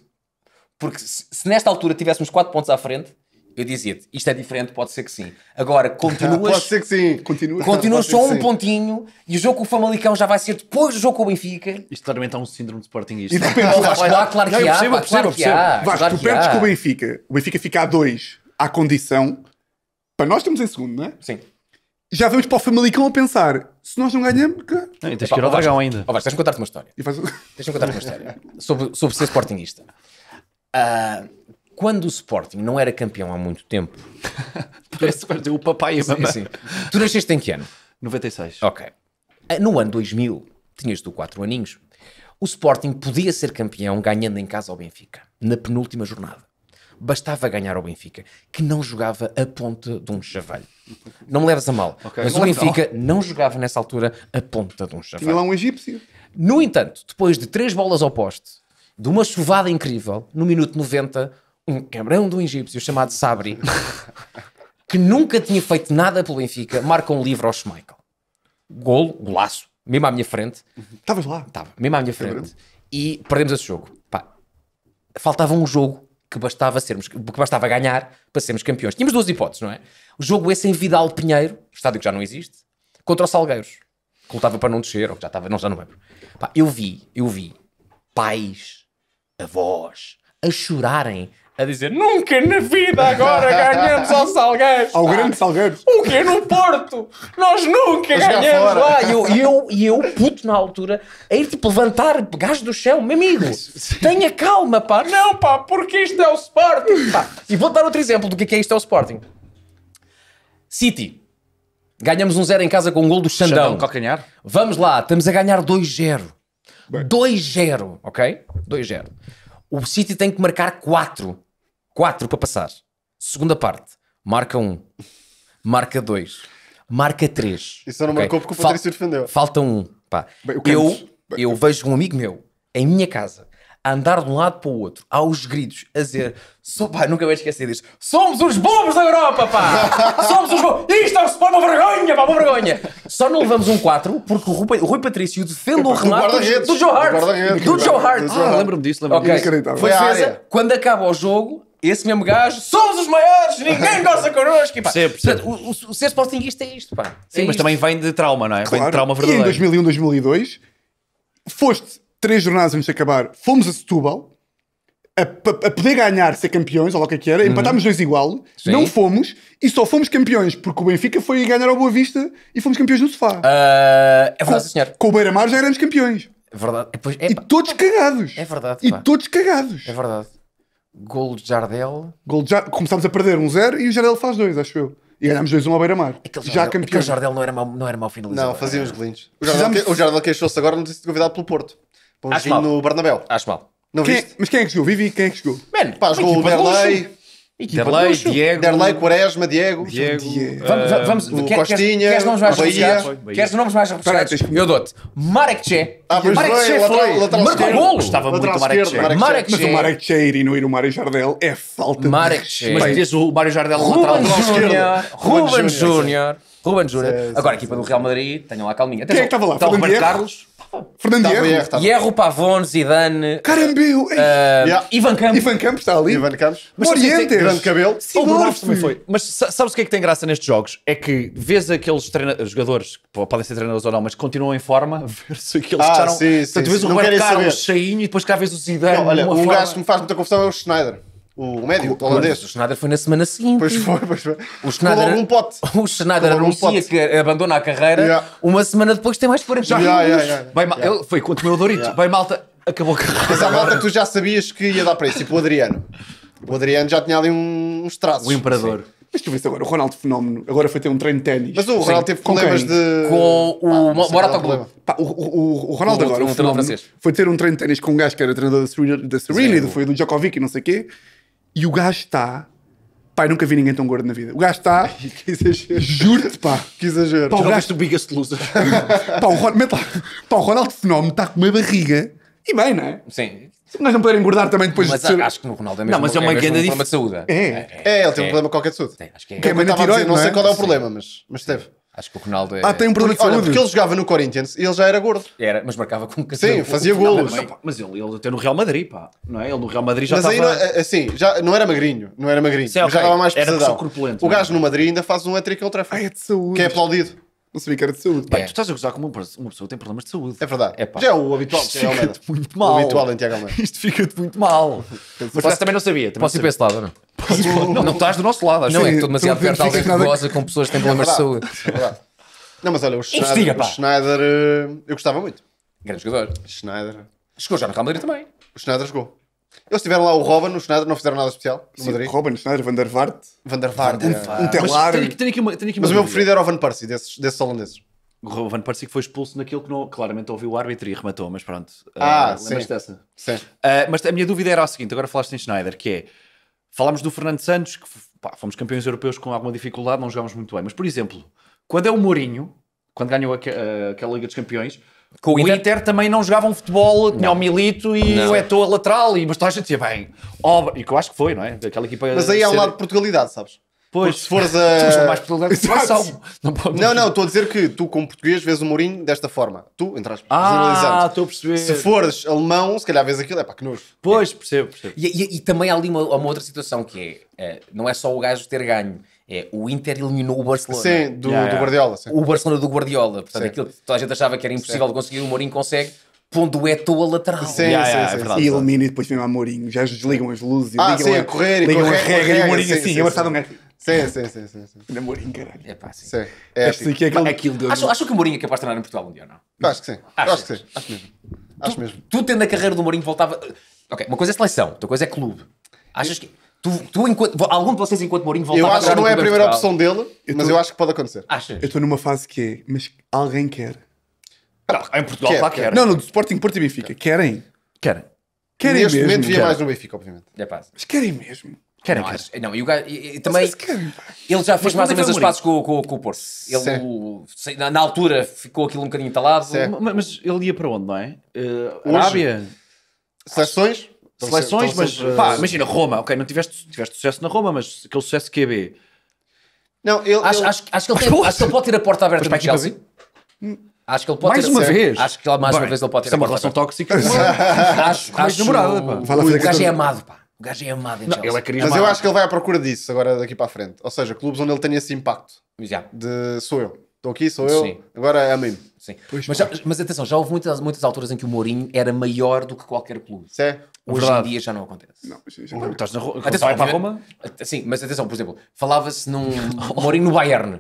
Porque se, se nesta altura tivéssemos 4 pontos à frente, eu dizia-te, isto é diferente, pode ser que sim. Agora, continuas... pode ser que sim. Continua, continuas só um pontinho e o jogo com o Famalicão já vai ser depois do jogo com o Benfica. Isto claramente é um síndrome de Sportingista. E depende... Não, claro, lá, claro que há, claro que há. Vasco, tu perdes com o Benfica. O Benfica fica a 2 à condição para nós estamos em segundo, não é? Sim. Já vamos para o Famalicão a pensar: se nós não ganhamos. Que... Não, e tens que ir ao Dragão ainda. Ó, tens-me contar-te uma história. Faz... me contar-te uma história sobre, sobre ser sportingista. Uh, quando o Sporting não era campeão há muito tempo. Parece que o papai e a mamãe. Sim, sim. Tu nasceste em que ano? 96. Ok. Ah, no ano 2000, tinhas tu 4 aninhos, o Sporting podia ser campeão ganhando em casa ao Benfica, na penúltima jornada bastava ganhar ao Benfica, que não jogava a ponta de um chavalho. Não me leves a mal, okay. mas o Benfica não jogava nessa altura a ponta de um chavalho. Tinha lá um egípcio. No entanto, depois de três bolas ao poste, de uma chuvada incrível, no minuto 90, um cabrão de um egípcio chamado Sabri, que nunca tinha feito nada pelo Benfica, marca um livro ao Schmeichel. Golo, golaço, mesmo à minha frente. Estavas lá? Estava, mesmo à minha frente. E perdemos esse jogo. Pá, faltava um jogo que bastava sermos, que bastava ganhar para sermos campeões. Tínhamos duas hipóteses, não é? O jogo esse em Vidal Pinheiro, estádio que já não existe, contra o Salgueiros, que lutava para não descer, ou que já estava, não, já não lembro. Pá, eu vi, eu vi pais, avós, a chorarem a dizer nunca na vida agora ganhamos ao Salgueiros. Ao grande Salgueiros. O quê? No Porto? Nós nunca ganhamos lá. E ah, eu, eu, eu, puto na altura, a ir tipo levantar gás do chão. Meu amigo, tenha calma, pá. Não, pá, porque isto é o Sporting. Pá. E vou dar outro exemplo do que é, que é isto é o Sporting. City. Ganhamos um zero em casa com um gol do Xandão. Xandão calcanhar. Vamos lá, estamos a ganhar 2-0. 2-0, ok? 2-0 o City tem que marcar 4 4 para passar. Segunda parte, marca 1, um. marca 2, marca 3. Isso não okay. marcou porque o Patrício Fal defendeu. Falta 1. Um. Pá. Bem, é eu, Bem, eu vejo um amigo meu em minha casa a andar de um lado para o outro, aos gritos, a dizer: so, pá, nunca vais esquecer disto. Somos os bobos da Europa, pá! Somos os bobos! Isto é uma vergonha, pá, uma vergonha! Só não levamos um 4 porque o Rui, o Rui Patrício defende é o um remate do, Joe Hart. Do, Joe Hart. Ah, lembro-me disso, lembro-me okay. disso. Foi, Foi defesa. Quando acaba o jogo, esse mesmo gajo, somos os maiores, ninguém gosta connosco. E, pá, percebo, percebo. o, o, o ser sportinguista é isto, pá. Sim, é mas isto. também vem de trauma, não é? Claro. Vem de trauma verdadeiro. E em 2001, 2002, foste três jornadas antes de acabar, fomos a Setúbal. A, a, poder ganhar, ser campeões, ou lá o que é que era, uhum. empatámos uhum. dois igual, Sim. não fomos e só fomos campeões porque o Benfica foi ganhar ao Boa Vista e fomos campeões no sofá. Uh, é verdade, com, senhor. Com o Beira-Mar já éramos campeões. É verdade. é, é e todos cagados. É verdade. E pá. todos cagados. É verdade. Gol de Jardel. Gol de Jardel. Começámos a perder um zero e o Jardel faz dois, acho eu. E ganhámos 2-1 um ao Beira-Mar. Já campeão. Aquele Jardel não era mau, não era mau finalizador. Não, fazia uns golinhos. O Jardel, que, Jardel queixou-se agora não ter sido convidado pelo Porto. Para um no Bernabéu. Acho mal. Não quem, é- viste? Mas quem é que jogou? Vivi, quem é que jogou? Mano, Pá, jogou o Derlei. Equipa tipo, Derlei, de Diego. Derlei, Quaresma, Diego. Diego. Vamos, ah, vamos, o Costinha. Queres nomes mais refrescados? Queres nomes mais refrescados? Eu dou-te. Marek Che. Ah, Marek Che foi. Marcou golo. Estava muito o Marek Che. Marek Mas o Marek Che ir e não ir o Mário Jardel é falta Marek de Che. Mas dizes o Mário Jardel lateral esquerdo. Ruben Júnior. Ruben Júnior. Agora, a equipa do Real Madrid, tenham lá calminha. Quem é que estava lá? Estava Então, Roberto Carlos. Fernando Hierro. Hierro, Hierro, Pavon, Zidane. Carambeu! Uh, yeah. Ivan Campos. Ivan Campos está ali. Ivan Campos. Mas é Orientes. grande cabelo. Sim, o Bruno também foi. Mas sabes o que é que tem graça nestes jogos? É que vês aqueles jogadores, que podem ser treinadores ou não, mas que continuam em forma, ver aqueles ah, que Ah, Sim, sim, Portanto, sim, vês sim. o Roberto Carlos cheinho e depois cá vês o Zidane. Não, olha, um forma... gajo que me faz muita confusão é o Schneider. O médio, o holandês. O Schneider foi na semana seguinte. Pois foi, pois foi. O Schneider, um pote. O Schneider anuncia um que abandona a carreira. Yeah. Uma semana depois tem mais 40 já, yeah, yeah, Bem, yeah. Ele foi o meu Dorito. Bem, malta, acabou a carreira. Mas a malta que tu já sabias que ia dar para isso. Tipo o Adriano. O Adriano já tinha ali uns traços. O Imperador. Sim. Mas tu viste agora, o Ronaldo Fenómeno agora foi ter um treino de ténis. Mas o Ronaldo teve problemas de. Com o ah, é Morata O, o, o, Ronaldo o agora, outro, foi ter um treino de ténis com um gajo que era treinador da Serena, da Serena foi do Djokovic e não sei o quê. E o gajo está. Pai, nunca vi ninguém tão gordo na vida. O gajo está. que exagero. Juro-te, pá, que exagero. Pá, o gajo... do Biggest Loser. pá, o, Ron... pá, o Ronaldo Fenómeno está com uma barriga. E bem, não é? Sim. Se nós não puderem engordar também depois mas de ser... acho que no Ronaldo é mesmo, não, mas é, é uma é um problema de saúde. É. É, é ele tem é. um problema qualquer de saúde. Tem, acho que é. Que é, é, é, não sei qual é o problema, mas, mas teve. Acho que o Ronaldo é. Ah, tem um problema de saúde. Olha, porque ele jogava no Corinthians e ele já era gordo. Era, mas marcava com cacete. Sim, fazia golos. Mas, mas ele, ele até no Real Madrid, pá. Não é? Ele no Real Madrid já mas estava... Aí, é, assim, já não era magrinho. Não era magrinho. Sim, okay. Já estava mais pesadão. Era corpulento. O é? gajo no Madrid ainda faz um hat-trick ao tráfico. Ah, é de saúde. Que é aplaudido. Não sabia que era de saúde. Bem, é. tu estás a gozar como uma pessoa tem problemas de saúde. É verdade. É, pá. Já é o habitual. Isto é fica-te muito mal. O habitual em Tiago Almeida. Isto fica-te muito mal. Mas por também não sabia. Também Posso ir para esse lado, não? Posso, não, não estás do nosso lado. Não, é, é que estou demasiado perto de alguém que goza com pessoas que têm é problemas de saúde. É verdade. Não, mas olha, o Schneider, o Schneider eh, eu gostava muito. Grande jogador. Schneider. Chegou já no Real Madrid também. O Schneider jogou. Eles tiveram lá o Robin, o Schneider, não fizeram nada especial. Sim, Madrid. Robin, Schneider, Van der Vaart. Van der Vaart. Van der Um, é. um telar. Mas, tenho, tenho aqui uma, tenho aqui uma Mas o meu preferido era o Van Persie, desses, desses holandeses. O Van Persie que foi expulso naquilo que não, claramente ouviu o árbitro e rematou, mas pronto. Ah, uh, sim. dessa? Sim. Uh, mas a minha dúvida era a seguinte, agora falaste em Schneider, que é, falámos do Fernando Santos, que pá, fomos campeões europeus com alguma dificuldade, não jogámos muito bem, mas por exemplo, quando é o Mourinho, quando ganhou ah, aquela Liga dos Campeões, com o, o Inter também não jogavam futebol, tinha o Milito e não. o Eto'o lateral e que dizia bem, obra, e que eu acho que foi, não é? Aquela equipa Mas aí é ao lado de Portugalidade, sabes? Pois. se fores a. mais população. Não, pode... não, não, estou a dizer que tu, como português, vês o Mourinho desta forma. Tu, entras Ah, estou a perceber. Se fores alemão, se calhar vês aquilo, é pá, que nojo. Pois, percebo, percebo. E, e, e também há ali uma, uma outra situação que é: eh, não é só o gajo ter ganho é o Inter eliminou o Barcelona. Sim, do, yeah, do Guardiola. Sim. O Barcelona do Guardiola. Portanto, aquilo que toda a gente achava que era impossível sim. de conseguir, o Mourinho consegue. Pondo o Eto a lateral. Sim, yeah, sim, yeah, é sim, é verdade, E elimina e depois vem o Mourinho. Já desligam as luzes. Ah, sim, a, correr e ligam correr, a regra e o Mourinho assim. Sim, sim, sim. sim, é Mourinho, caralho. É pá, sim. sim. É acho, que é aquele... aquilo de... acho, acho que o Mourinho é capaz de treinar em Portugal um dia, não? Acho que sim. Acho, acho que sim. Acho mesmo. Acho tu, mesmo. Tu tendo a carreira do Mourinho voltava... Ok, uma coisa é seleção, outra coisa é clube. Achas que... Tu, tu enquanto, algum de vocês, enquanto Mourinho, voltar Eu acho que não é a primeira opção dele, mas eu acho que pode acontecer. Achas? Eu estou numa fase que é, mas alguém quer. Não, em Portugal Quer, lá quer. querem. Não, não, do Sporting Porto e Benfica. Querem. Querem. Querem Neste mesmo. momento via mais no Benfica, obviamente. É Mas querem mesmo. Querem, Não, querem. não, e o gajo, também, ele já fez mais ou é menos as passos com, com, com o Porto. Ele, sei- na, altura, ficou aquilo um bocadinho entalado. Mas, ele ia para onde, não é? Eh, Arábia? Seleções? Então seleções, sempre, então mas pá, imagina, Roma, ok, não tiveste, tiveste sucesso na Roma, mas aquele sucesso QB. Não, ele, acho, ele... Acho, acho, que ele tem, acho que ele pode ter a porta aberta para Chelsea. Acho que ele pode mais ter, uma vez. Acho que ele, mais Bem, uma vez ele pode ter é uma relação tóxica. acho, acho namorada, pá. O, o, gajo é amado, pá. O gajo é amado em não, Ele é carisma. Mas eu acho que ele vai à procura disso agora daqui para a frente. Ou seja, clubes onde ele tenha esse impacto. Yeah. De sou eu. Estou aqui, sou eu, Sim. agora é a mim. Sim. Pois mas, já, mas atenção, já houve muitas, muitas alturas em que o Mourinho era maior do que qualquer clube. É hoje Verdade. em dia já não acontece. Não, já, já não. É. Estás na Atenção, vai para Roma? Sim, mas atenção, por exemplo, falava-se num Mourinho no Bayern.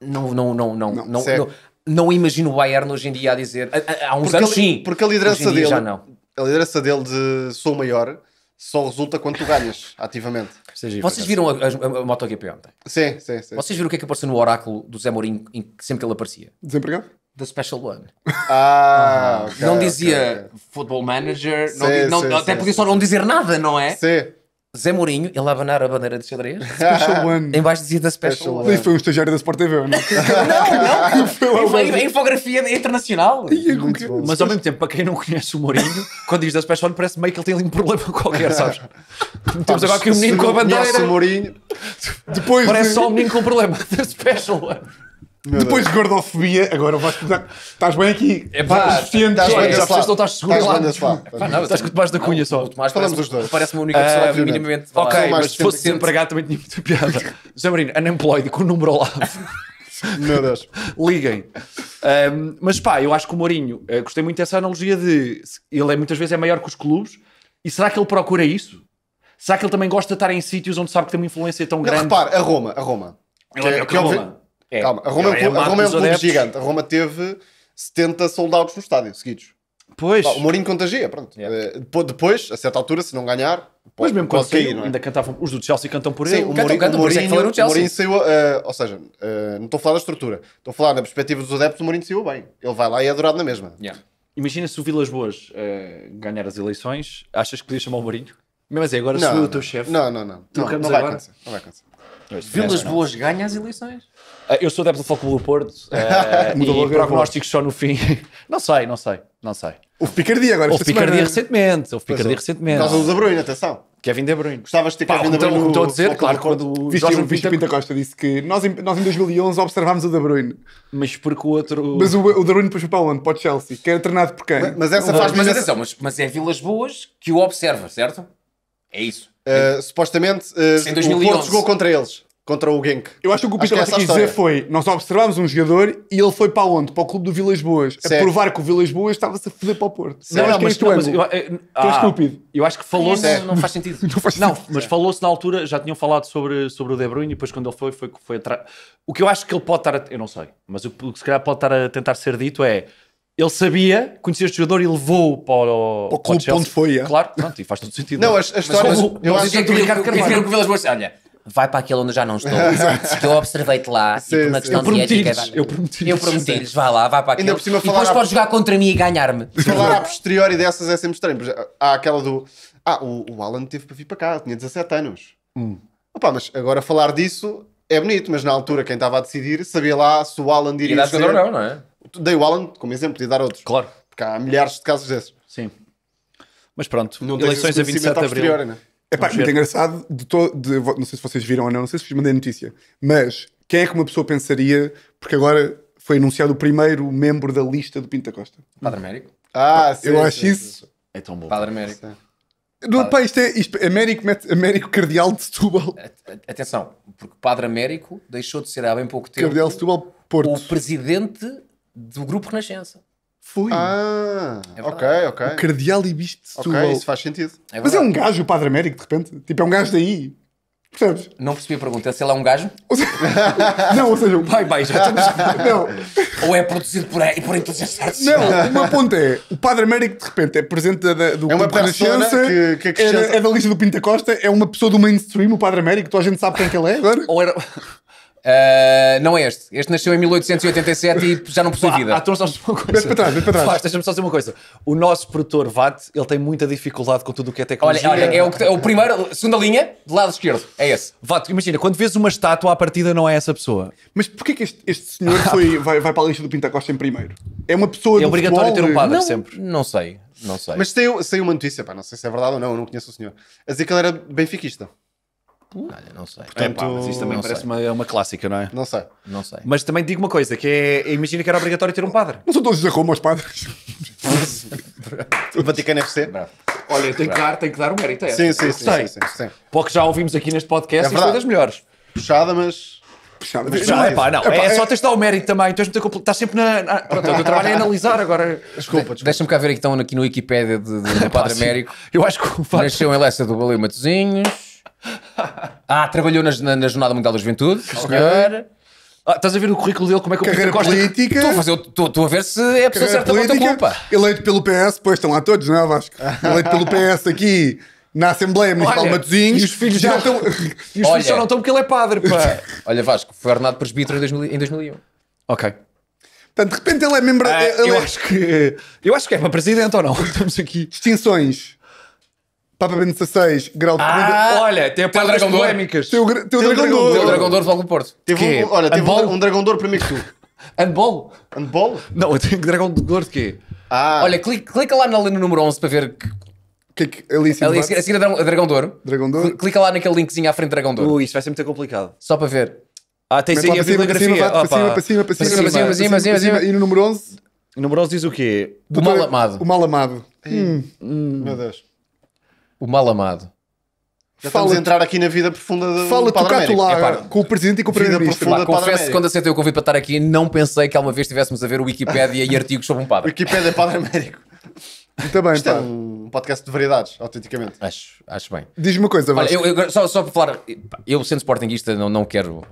Não, não, não, não. Não, não, não, não, imagino o Bayern hoje em dia a dizer. Há uns porque anos ele, sim. Porque a liderança dele. Já não. A liderança dele de sou maior só resulta quando tu ganhas, ativamente. Vocês viram a, a, a MotoGP ontem? Sim, sim, sim. Vocês viram o que é que apareceu no oráculo do Zé Mourinho em, sempre que ele aparecia? Desempregado? The Special One. Ah, uhum. okay, não dizia okay. Football Manager, sim, não, sim, não, sim, até podia só não dizer nada, não é? Sim. Zé Mourinho, ele abanar a bandeira de xadrez. Special One. Embaixo dizia da Special One. E foi um estagiário da Sport TV, não? não, não. foi uma infografia internacional. Mas ao mesmo tempo, para quem não conhece o Mourinho, quando diz da Special One, parece meio que ele tem ali um problema qualquer, sabes? Temos agora aqui um menino com a bandeira. o Mourinho. Depois parece de... só um menino com um problema da Special One. Meu Depois de gordofobia, agora vais precisar. Estás bem aqui. É pá, suficiente. Estás bem desse lado. não estás seguro. Estás bem desse lado. da cunha só. Tomás Falamos dos dois. Parece uma única pessoa uh, minimamente. Ok, mas se fosse empregado também tinha muita piada. José Marino, unemployed com o número ao lado. Meu Deus. Liguem. Um, mas pá, eu acho que o Mourinho, uh, gostei muito dessa analogia de ele é, muitas vezes é maior que os clubes e será que ele procura isso? Será que ele também gosta de estar em sítios onde sabe que tem uma influência tão grande? Não, repare, a Roma, a Roma. Ele é, é, que, que Roma. É. Calma, a Roma, é, um, é a Roma é um clube gigante. A Roma teve 70 soldados no estádio seguidos. Pois. o Mourinho contagia, pronto. Yeah. É. depois, a certa altura, se não ganhar, Mas mesmo quando saiu, é? ainda cantavam, os do Chelsea cantam por ele. Sim, o Mourinho, cantam, o Mourinho, é o Mourinho saiu, uh, ou seja, uh, não estou a falar da estrutura, estou a falar da perspectiva dos adeptos, o Mourinho saiu bem. Ele vai lá e é adorado na mesma. Yeah. Imagina se o Vilas Boas eh, ganhar as eleições, achas que podia chamar o Mourinho? Mas é, agora não, subiu o teu chefe. Não, não, não. Não, não, vai acontecer, não vai acontecer. Vilas Boas ganha as eleições? Ah, eu sou adepto do Futebol do Porto uh, ah, Mudou e prognósticos só no fim. não sei, não sei, não sei. Houve picardia agora. Houve picardia semana. recentemente, houve picardia recentemente. Nós causa do Bruyne, atenção. Kevin De Bruyne. Gostavas de ter Pá, Kevin De então, Bruyne então, no... Estou a dizer, claro, quando... o Jorge Pinto, Pinta Costa disse que nós em, nós em 2011 observámos o De Bruyne. Mas porque o outro... Mas o, o De Bruyne para onde? Para o Chelsea. Que era é treinado por quem? Mas, mas essa faz... Mas, atenção, mas, mas é Vilas Boas que o observa, certo? É isso. Uh, supostamente, uh, o Porto jogou contra eles contra o Genk. Eu acho que o que o Peter quis dizer foi: nós observámos um jogador e ele foi para onde? Para o clube do Vilas Boas. Certo. A provar que o Vilas Boas estava-se a foder para o Porto. Não, é não, mas, não, mas eu, eu, eh, ah, estúpido. Eu acho que falou-se. Não faz sentido. não, faz não mas falou-se na altura, já tinham falado sobre, sobre o De Bruyne e depois quando ele foi, foi, foi atrás. O que eu acho que ele pode estar. A, eu não sei, mas o que se calhar pode estar a tentar ser dito é. Ele sabia, conhecia este jogador e levou-o para o, clube para o onde foi. É? Claro, pronto, e faz todo sentido. Não, as, as histórias. Mas, mas, eu, eu acho que é o Ricardo é Carvalho. Olha, vai para aquele onde eu já não estou. É que eu observei-te lá sim, e por uma questão eu prometi de ética. Eu prometi-lhes. Eu prometi-lhes, vá lá, vai para aquele. Ainda e depois a... podes jogar contra mim e ganhar-me. Falar a posteriori dessas é sempre estranho. Há aquela do. Ah, o, o Alan teve para vir para cá, tinha 17 anos. Hum. Opa, mas agora falar disso é bonito, mas na altura quem estava a decidir sabia lá se o Alan iria. E dá ser... não, não é? Dei o Alan como exemplo, podia dar outros. Claro. Porque há milhares de casos desses. Sim. Mas pronto, não eleições a 27 de abril. é? É pá, muito engraçado, de to, de, não sei se vocês viram ou não, não sei se vos mandei a notícia, mas quem é que uma pessoa pensaria, porque agora foi anunciado o primeiro membro da lista do Pinto Costa? Padre Américo. Ah, sim. Eu sim, acho sim, isso. É tão bom. Padre Américo. Não, padre... pá, isto é isto, Américo, Américo Cardeal de Setúbal. Atenção, porque Padre Américo deixou de ser há bem pouco tempo Cardeal Setúbal Porto. o presidente do Grupo Renascença. Fui. Ah, é ok, ok. O cardeal e bispo de Setúbal. Ok, isso faz sentido. É Mas é um gajo, o Padre Américo, de repente. Tipo, é um gajo daí. Percebes? Não percebi a pergunta. Se ele é um gajo? não, ou seja... Vai, vai, já estamos... Não. Ou é produzido por, por inteligência artificial? Não, uma ponta é... O Padre Américo, de repente, é presente da, do... É uma presença né, que, que, é, é da, é da lista do Pinta Costa. É uma pessoa do mainstream, o Padre Américo. Toda a gente sabe quem é que ele é agora. ou era... Uh, não é este. Este nasceu em 1887 e já não possui ah, vida. Ah, então sabes uma coisa. Vem para trás, vê para trás. Deixa-me só dizer uma coisa. O nosso produtor VAT, ele tem muita dificuldade com tudo o que é tecnologia. Olha, olha é, o, é o primeiro, segunda linha, do lado esquerdo. É esse. VAT, imagina, quando vês uma estátua, à partida não é essa pessoa. Mas porquê que este, este senhor foi, vai, vai, para a lista do Pinta Costa em primeiro? É uma pessoa É obrigatório futebol, ter um padre não, sempre. Não sei, não sei. Mas saiu, saiu uma notícia, pá, não sei se é verdade ou não, eu não conheço o senhor. A dizer que ele era benfiquista não sei. Portanto, mas isto também não parece uma, é uma clássica, não é? Não sei. Não sei. Mas também digo uma coisa, que é, imagina que era obrigatório ter um padre. Não são todos a Roma os padres. Vaticano FC. Bravo. Olha, tem que dar, tem que dar um mérito Sim, sim, sim, sim, sim, Porque já ouvimos aqui neste podcast, é isto foi é das melhores. Puxada, mas... Puxada, mas... Não, é pá, não. É, só é- tens de dar o mérito também. Tu muito... Estás sempre na... Pronto, o teu trabalho é analisar agora. Desculpa, desculpa. Deixa-me cá ver aqui, então, aqui no Wikipedia do Padre Américo. Eu acho que o Padre... Nasceu em Lessa do Baleu Matozinhos. Ah, trabalhou nas- na, na Jornada Mundial da Juventude, sim, senhor. Ah, estás a ver o currículo dele, como é que Carreira o carreira política. Estou a, fazer, estou, estou a ver se é a pessoa Carreira certa para política, culpa. eleito pelo PS, pois estão lá todos, não é Vasco? Eleito pelo PS aqui na Assembleia Municipal de Matosinhos. e os filhos já estão... E os Olha. filhos já não estão porque ele é padre, pá. Olha, Vasco, foi ordenado presbítero em, 2000 em 2001. Ok. Portanto, de repente ele é membro... Ah, ele eu, é- acho que, eu acho que é para presidente ou não. Estamos aqui. Distinções. Papa Bento XVI, grau de ah, comida. Ah, olha, tem a parte das Dragão polémicas. Tem o, gra- tem o Dragão de Ouro. Tem o Dragão de Ouro do Fogo Porto. Teve Quê? um, é? olha, teve um, Handball? um dragão de ouro primeiro que tu. Handball? Handball? Não, eu tenho Dragão de Ouro de quê? Ah, Olha, clica, clica lá na no número 11 para ver que, Que é que ali em cima? ali, a seguir a Dragão- a Dragão de Ouro. Dragão de Ouro. Clica lá naquele linkzinho à frente de Dragão de Ouro. Ui, isto vai ser muito complicado. Só para ver. Ah, tem Mete lá sim a cima, para cima, bibliografia. para cima, para cima, para cima, para cima, para cima, para cima. E no número 11, Numeroso diz o quê? O mal amado. O mal amado. Hum, hum. Meu Deus o mal amado. Já fala estamos a entrar aqui na vida profunda do Fala Padre Américo. lá com o Presidente e com o Primeiro-Ministro. Confesso que quando aceitei o convite para estar aqui, não pensei que alguma vez estivéssemos a ver Wikipédia e artigos sobre um padre. Wikipédia é Padre Américo. Também, Isto é pá. é um podcast de variedades, autenticamente. Acho, acho bem. Diz-me uma coisa, Olha, eu, eu- só, só para falar, eu sendo sportingista não, não quero uh,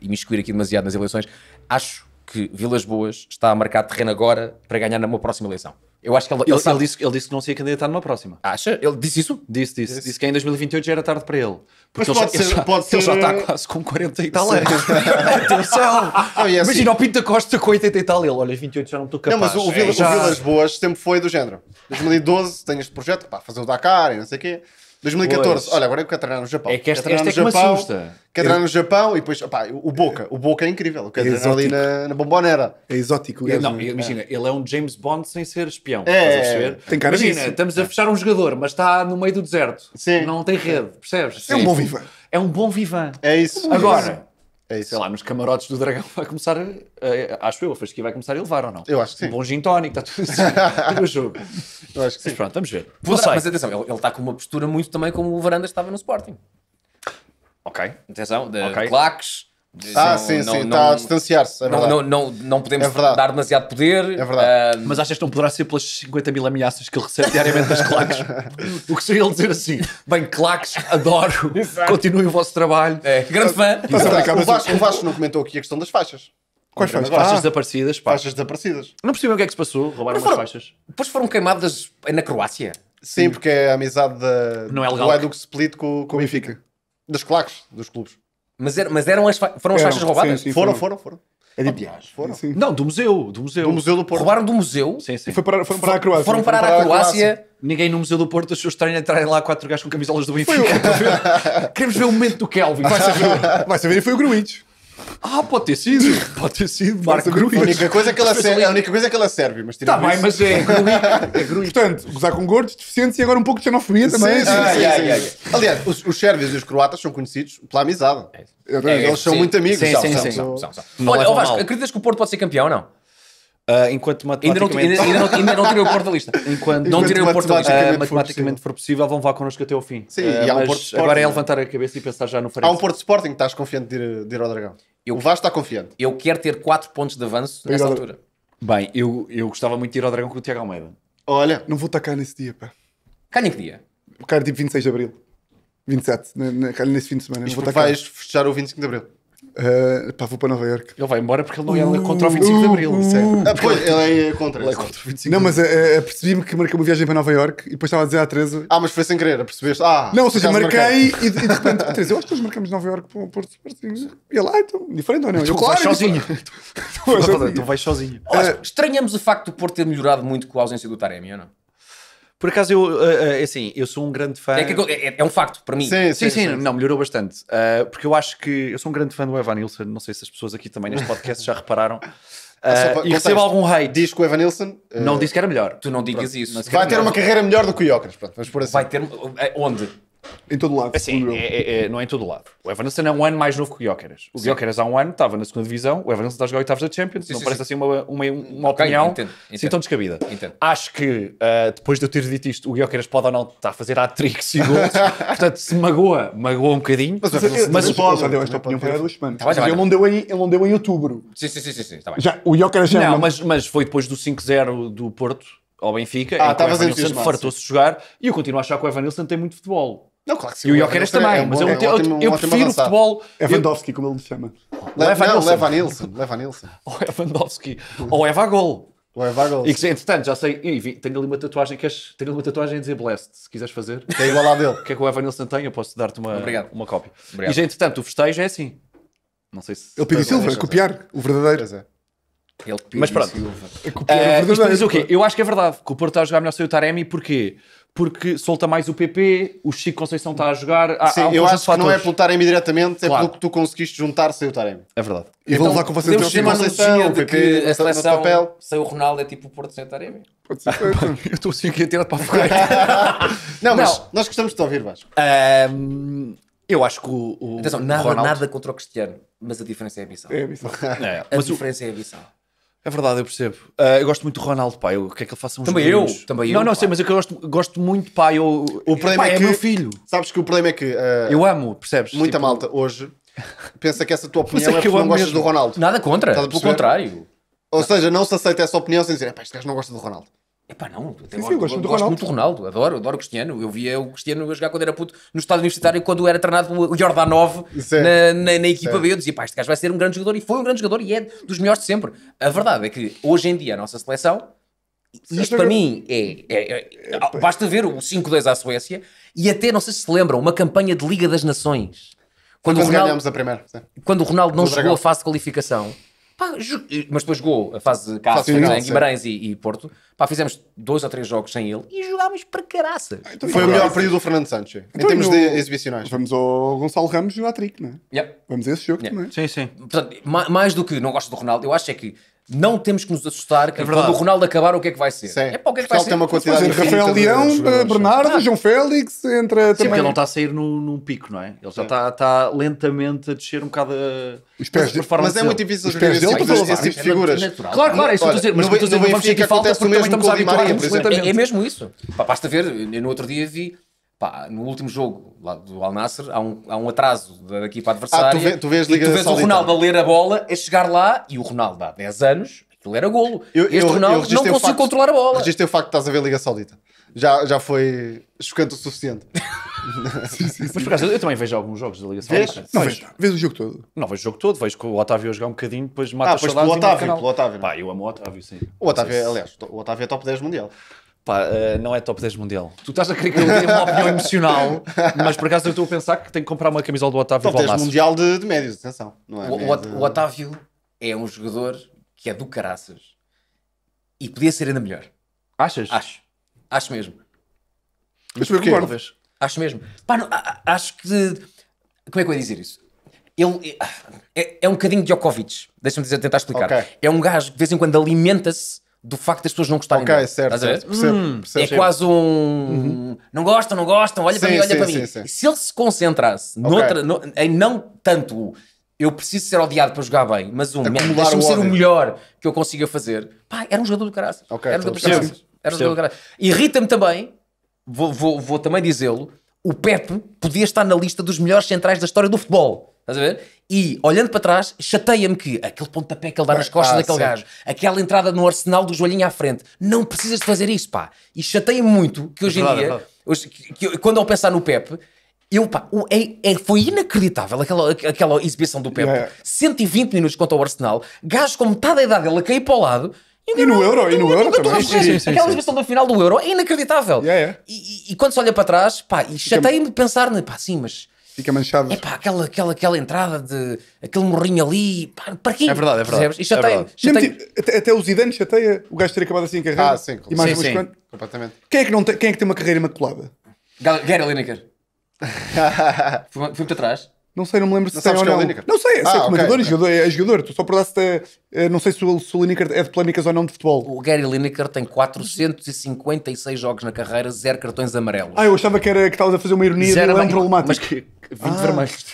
imiscuir aqui demasiado nas eleições, acho que Vilas Boas está a marcar terreno agora para ganhar na minha próxima eleição. Eu acho que ele, ele, ele, ele, disse, ele disse que não se ia candidatar numa próxima. Acha? Ele disse isso? Disse, disse. Disse, disse que em 2028 já era tarde para ele. Porque ele, pode já, ser, ele, pode já, ser... ele já está eh, quase com 40 e tal Atenção! Não, é assim. Imagina o Pinta Costa com 80 e tal. Ele, olha, 28 já não estou capaz. Não, mas o, Vila, é, já... o Vilas Boas sempre foi do género. 2012 tem este projeto, pá, fazer o Dakar e não sei o quê. 2014, pois. olha, agora é que o Catarina no Japão. É que esta, esta é que Japão, me assusta. Catarina eu... no Japão e depois, opá, o Boca, o Boca é incrível, o Catarina é ali na, na bombonera. É exótico. Ele, é- não, é. imagina, ele é um James Bond sem ser espião, é, Tem cara Imagina, disso. estamos a é. fechar um jogador, mas está no meio do deserto, Sim. não tem rede, percebes? É Sim. um bom vivan. É um bom vivan. É isso. Agora, é isso. Sei lá, nos camarotes do Dragão vai começar, a, acho eu, a fasquia vai começar a elevar ou não? Eu acho que sim. Um bom gin tónico, está tudo assim, tá tudo jogo. Eu acho que sim. Mas pronto, vamos ver. Poderá, mas atenção, ele, está com uma postura muito também como o Varanda estava no Sporting. Ok. Atenção, de, okay. de claques ah, sim, não, sim, não, está a distanciar-se. É não, não, não, não podemos é dar demasiado poder. É verdade. Um... Ah, mas achas que não poderá ser pelas 50 mil ameaças que ele recebe diariamente das claques? o que seria ele dizer assim: bem, claques, adoro, continuem o vosso trabalho. É, grande fã. O Vasco, o Vasco não comentou aqui a questão das faixas. Quais faixas? Faixas ah, desaparecidas, pá. Faixas desaparecidas. Não percebem o que é que se passou, roubaram foram, faixas. Depois foram queimadas na Croácia. Sim, Sim. porque é a amizade da, não é legal. do se Split com o Benfica. Das claques, dos clubes. Mas, era, mas eram as foram as faixas roubadas? Sim, sim, foram, foram, foram. É de Biage. Ah, foram? Sim. Não, do museu, do museu. Do museu do Porto. Roubaram do museu? Sim, sim. E foi para, foram para a Croácia. Foram, foram parar à Croácia. Ninguém no Museu do Porto achou estranho entrarem lá quatro gajos com camisolas do Benfica. Queremos ver o momento do Kelvin. Vai saber. Vai saber e foi o Gruitch. Ah, pode ter sido. Pode ter sido. Marco Gruias. A única coisa é que ela serve, a única coisa é que ela serve mas Está bem, mas é Gruias. É Portanto, gozar com gordos, deficientes e agora um pouco de xenofobia também. Aliás, os, os sérvios e os croatas são conhecidos pela amizade. É, eles são sim, muito amigos. Sim, sim, sim. Olha, Vasco, acreditas que o Porto pode ser campeão ou não? Uh, enquanto matematicamente. Ainda não, tirei o porto lista. Enquanto, não tirei o porto Uh, matematicamente ah, for possível. for possível, vão vá connosco até ao fim. Sim, uh, e há um porto Sporting, agora é, é levantar a cabeça e pensar já no Farense. Há um Porto Sporting que estás confiante de ir, de ir ao Dragão. Eu, o Vasco está confiante. Eu quero ter 4 pontos de avanço Obrigado. nessa altura. Bem, eu, eu gostava muito de ir ao Dragão com o Tiago Almeida. Olha. Não vou tacar nesse dia, pá. Calha que dia? cara tipo 26 de Abril. 27. Calha nesse fim de semana. Mas vais festejar o 25 de Abril. Uh, pá, vou para Nova Iorque. Ele vai embora porque ele não é, é contra o 25 uh, de Abril, uh, uh. certo? Ah, pois, ele é contra. Ele é contra o 25 Não, mas eh, eh, apercebi-me que marquei uma viagem para Nova Iorque e depois estava a dizer à Teresa. Ah, mas foi sem querer, percebeste? Ah, não, ou seja, marquei, marquei. E, e, de repente, Teresa, eu acho que nós marcamos Nova Iorque para o Porto Sporting. E lá, ah, então, diferente ou não? Tu, eu, claro, vais sozinho. tu, vais sozinho. tu vais sozinho. Uh, Estranhamos o facto do Porto ter melhorado muito com a ausência do Taremi, ou não? Por acaso, eu, uh, uh, assim, eu sou um grande fã. É, é, é um facto, para mim. Sim, sim, sim, sim. não, melhorou bastante. Uh, porque eu acho que. Eu sou um grande fã do Evan Nilsson. não sei se as pessoas aqui também neste podcast já repararam. Uh, e recebo algum hate. Diz que o Evanilson. Uh, não disse que era melhor. Tu não digas pronto, isso. Vai ter melhor. uma carreira melhor do que o Jokers, pronto, vamos por assim. Vai ter. Onde? Em todo lado. Assim, é, é, é, não é em todo lado. O Evanesson é um ano mais novo que o Guioqueras. O Guioqueras há um ano estava na segunda divisão, o Evanesson está a jogar oitavos da Champions, sim, não sim, parece sim. assim uma, uma, uma okay, opinião entendo, assim entendo. tão descabida. Entendo. Acho que, uh, depois de eu ter dito isto, o Guioqueras pode ou não estar a fazer hat-tricks e gols, portanto se magoa, magoa um bocadinho. Mas, o pode. Já deu esta opinião para tá tá ele, tá não deu em, ele não deu em outubro. Sim, sim, sim. sim, tá bem. Já, o Guioqueras já... É não, mas, mas foi depois do 5-0 do Porto ao Benfica, ah, em que o fartou-se de jogar e eu continuo a achar que o Evanilson tem muito futebol. Não, claro que sim. E o Jokeres também, é um mas eu, é eu, ótimo, eu prefiro o futebol. Lewandowski, como ele lhe chama. Leva, não, Leva Nilsson. Leva Nilsson. Ou é Lewandowski. Ou Eva é Gol. É e que, entretanto, já sei, tenho ali uma tatuagem, queres, tenho ali uma tatuagem a dizer Blessed, se quiseres fazer. É igual à dele. O que é que o Eva Nilsson tem? Eu posso dar-te uma, Obrigado. uma cópia. Obrigado. E, já, entretanto, o festejo é assim. Não sei se... Ele pediu Silva, copiar o verdadeiro. Pois é. Ele pediu mas pronto. Silva. copiar uh, o eh, verdadeiro. diz o quê? Eu acho que é verdade, que o Porto está a jogar melhor sem o Taremi, porquê? porque solta mais o PP, o Chico Conceição está a jogar. Há, Sim, há um eu acho que fatores. não é pelo Taremi diretamente, é claro. pelo que tu conseguiste juntar sem o Taremi. É verdade. E então, vou levar com vocês o Chico Conceição, de que a seleção, papel. sem o Ronaldo é tipo o Porto sem o Taremi. Pode ser. eu estou assim aqui a tirar para a fogueira. não, mas não. nós gostamos de te ouvir, Vasco. Um, eu acho que o. o Atenção, nada, Ronaldo... nada contra o Cristiano, mas a diferença é a missão. É a missão. É, a diferença o... é a missão. É verdade, eu percebo. Uh, eu gosto muito do Ronaldo, pai. O que é que ele faça uns Também eu. Também não, eu, não, sei, mas eu gosto, gosto muito, pai. Eu, o problema pai, é, é, que, é meu filho. Sabes que o problema é que. Uh, eu amo, percebes? Muita tipo... malta hoje pensa que essa tua opinião é, que eu não gostas do Ronaldo. Nada contra, pelo contrário. Ou seja, não se aceita essa opinião sem dizer, pá, este gajo não gosta do Ronaldo. Epá, não, até sim, gosto, sim, gosto, muito, do Ronaldo. Ronaldo, adoro, adoro o Cristiano. Eu via o Cristiano jogar quando era puto no estado universitário, quando era treinado pelo Jordanov é. na, na, na, equipa certo. É. B. Eu dizia, pá, este gajo vai ser um grande jogador e foi um grande jogador e é dos melhores de sempre. A verdade é que hoje em dia a nossa seleção, e isto para mim é, é, é, é Basta ver o 5-2 à Suécia e até, não sei se se lembram, uma campanha de Liga das Nações. Quando, o Ronaldo, a primeira. Quando o Ronaldo não chegou à fase de qualificação Pá, eh, mas depois jogou a fase cá em Guimarães e, e, Porto. Pá, fizemos dois ou três jogos sem ele e jogámos para caraças. Ah, então foi o melhor período do Fernando Santos. Então, em termos no... de exibicionais. Vamos ao Gonçalo Ramos e ao Atrique, não é? Yep. Vamos a esse jogo yep. também. Sim, sim. Portanto, mais do que não gosto do Ronaldo, eu acho é que não temos que nos assustar que é quando o Ronaldo acabar o que é que vai ser. Sim. É para o que é que vai ser. tem uma quantidade Mas, de é Rafael Leão, eh, Bernardo, tá. João Félix, entra Sim, também. ele não está a sair num, num pico, não é? Ele já está, está lentamente a descer um bocado a... Os pés de... Mas é muito difícil os pés dele fazer esse tipo de tipo é figuras. Claro, claro, é isso que estou a dizer. Mas estou a dizer, não vamos sentir falta porque também estamos a habituar É mesmo isso. Basta ver, no outro dia vi Pá, no último jogo lá do Al Nasser há um, há um atraso da equipa adversária. Ah, tu, vês tu vês, Liga tu vês o Ronaldo a ler a bola, a é chegar lá e o Ronaldo há 10 anos, ele era golo. Eu, este Ronaldo eu não conseguiu controlar a bola. Registrei o facto de estás a ver a Liga Saudita. Já, já foi chocante o suficiente. sim, sim, sim. Mas por acaso eu também vejo alguns jogos da Liga Saudita. Vês? Não, vejo, vejo o jogo todo? Não, vejo o jogo todo, vejo que o Otávio a jogar um bocadinho, depois mata ah, pois pelo Otávio, pelo Otávio. É? Pá, eu amo o Otávio, sim. O Otávio, é, aliás, o Otávio é top 10 mundial. Pá, uh, não é top 10 mundial. Tu estás a querer que eu dê uma opinião emocional, mas por acaso eu estou a pensar que tenho que comprar uma camisola do Otávio Top 10 mundial de, de médios, atenção. Não é O, médio- o Otávio é um jogador que é do caraças e podia ser ainda melhor. Achas? Acho. Acho mesmo. Mas porquê? Talvez. Acho mesmo. Pá, não, acho que. Como é que eu ia dizer isso? Ele é, é um bocadinho Djokovic. Deixa-me dizer- tentar explicar. É um gajo que de vez em quando alimenta-se do facto das pessoas não gostarem Ok, dele. certo. certo. Percebo, hum, percebo, é quase um. Uhum. Não gostam, não gostam, olha sim, para mim, olha sim, para sim, mim. Sim, se ele se concentrasse okay. noutra, no, em não tanto eu preciso ser odiado para jogar bem, mas um, deixa-me ser o melhor que eu consiga fazer, pá, era um jogador do caraças. Okay, era um jogador do caraças. Era um jogador do caraças. Irrita-me também, vou, vou, vou também dizê-lo, o Pepe podia estar na lista dos melhores centrais da história do futebol. Estás a ver? E olhando para trás, chateia-me que aquele pontapé que ele dá nas ah, costas ah, daquele sim. gajo, aquela entrada no arsenal do joelhinho à frente, não precisas de fazer isso, pá. E chateia-me muito que é hoje em é dia, que, que, quando ao pensar no Pepe, eu, pá, é, é, foi inacreditável aquela, aquela exibição do Pepe. Yeah. 120 minutos contra o Arsenal, gajo com metade da idade dele a cair para o lado. E, no Euro, e no Euro também. Aquela exibição da final do Euro é inacreditável. Yeah, yeah. E, e, e, quando se olha para trás, pá, e chateia-me de pensar, né, pá, sim, mas Fica manchado. É pá, aquela, aquela, aquela entrada de. aquele morrinho ali. Pá, para quem É verdade, é verdade. E é tipo, até, até o Zidane chateia o gajo ter acabado assim a carreira. Ah, sim, e mais sim, sim. completamente. Quem é, que não tem, quem é que tem uma carreira imaculada? Gary Lineker. Fui muito atrás. Não sei, não me lembro se não tem é ou não. não sei, ah, é, sei jogador, jogador, é jogador. Tu só perguntaste, eh, não sei se o, o Lineker é de polémicas ou não de futebol. O Gary Lineker tem 456 jogos na carreira, zero cartões amarelos. Ah, eu achava que, era, que estavas a fazer uma ironia zero, de um problemático. Mas que 20 ah. vermelhos.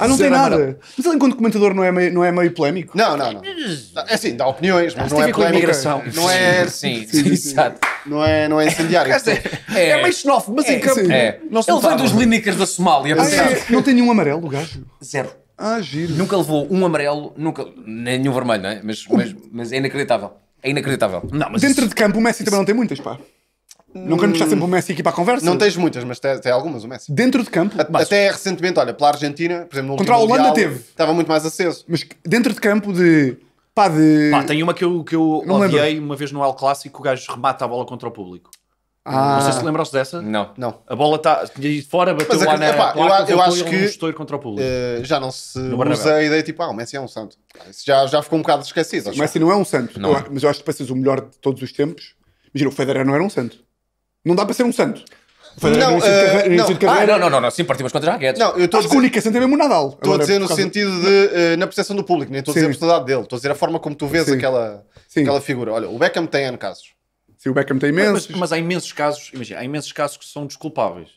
ah, não tem nada. Mas ele enquanto comentador não é meio, não é meio polémico? Não, não, não. É assim, dá opiniões, mas, não é polémico. Não é... Sim, sim, sim, sim. exato não é, não é incendiário. é, é, é meio xenófobo, mas é. em campo. É. Ele vem dos Lineker da Somália. Ah, é? Não tem nenhum amarelo, o gajo? Zero. Ah, giro. Nunca levou um amarelo, nunca, nem nenhum vermelho, não é? Mas, um... mas, mas, é inacreditável. É inacreditável. Não, mas Dentro isso... de campo, o Messi também não tem muitas, pá. Nunca está hum. sempre o Messi aqui para a conversa? Não tens muitas, mas tem, tem algumas, o Messi. Dentro de campo? A, mas... Até recentemente, olha, pela Argentina, por exemplo, no Contra a Holanda mundial, teve. Estava muito mais aceso. Mas dentro de campo de Pá, de... Pá, tem uma que eu, que eu não odiei lembro. uma vez no Al Clássico, o gajo remata a bola contra o público. Ah. Não sei se ah. lembram-se dessa. Não. não. A bola está fora, bateu lá na placa, eu, eu acho que um contra o público. Uh, já não se usa a ideia tipo, ah, o Messi é um santo. já, já ficou um bocado esquecido. O Messi não é um santo, não. mas eu acho que para ser o melhor de todos os tempos, imagina, o Federer não era um santo. Não dá para ser um santo. Foi não, início de carreira. Eh, carreira. Ah, não, não, não, sim, partimos contra as Guedes. Não, eu estou a dizer, é mesmo Nadal. estou a dizer no sentido de, eh, na percepção do público, nem estou a dizer a Sim. personalidade dele, estou a dizer a forma como tu vês Sim. aquela, Sim. aquela figura. Olha, o Beckham tem N casos. Sim, o Beckham tem Mas, imensos. mas há imensos casos, imagina, há imensos casos que são desculpáveis.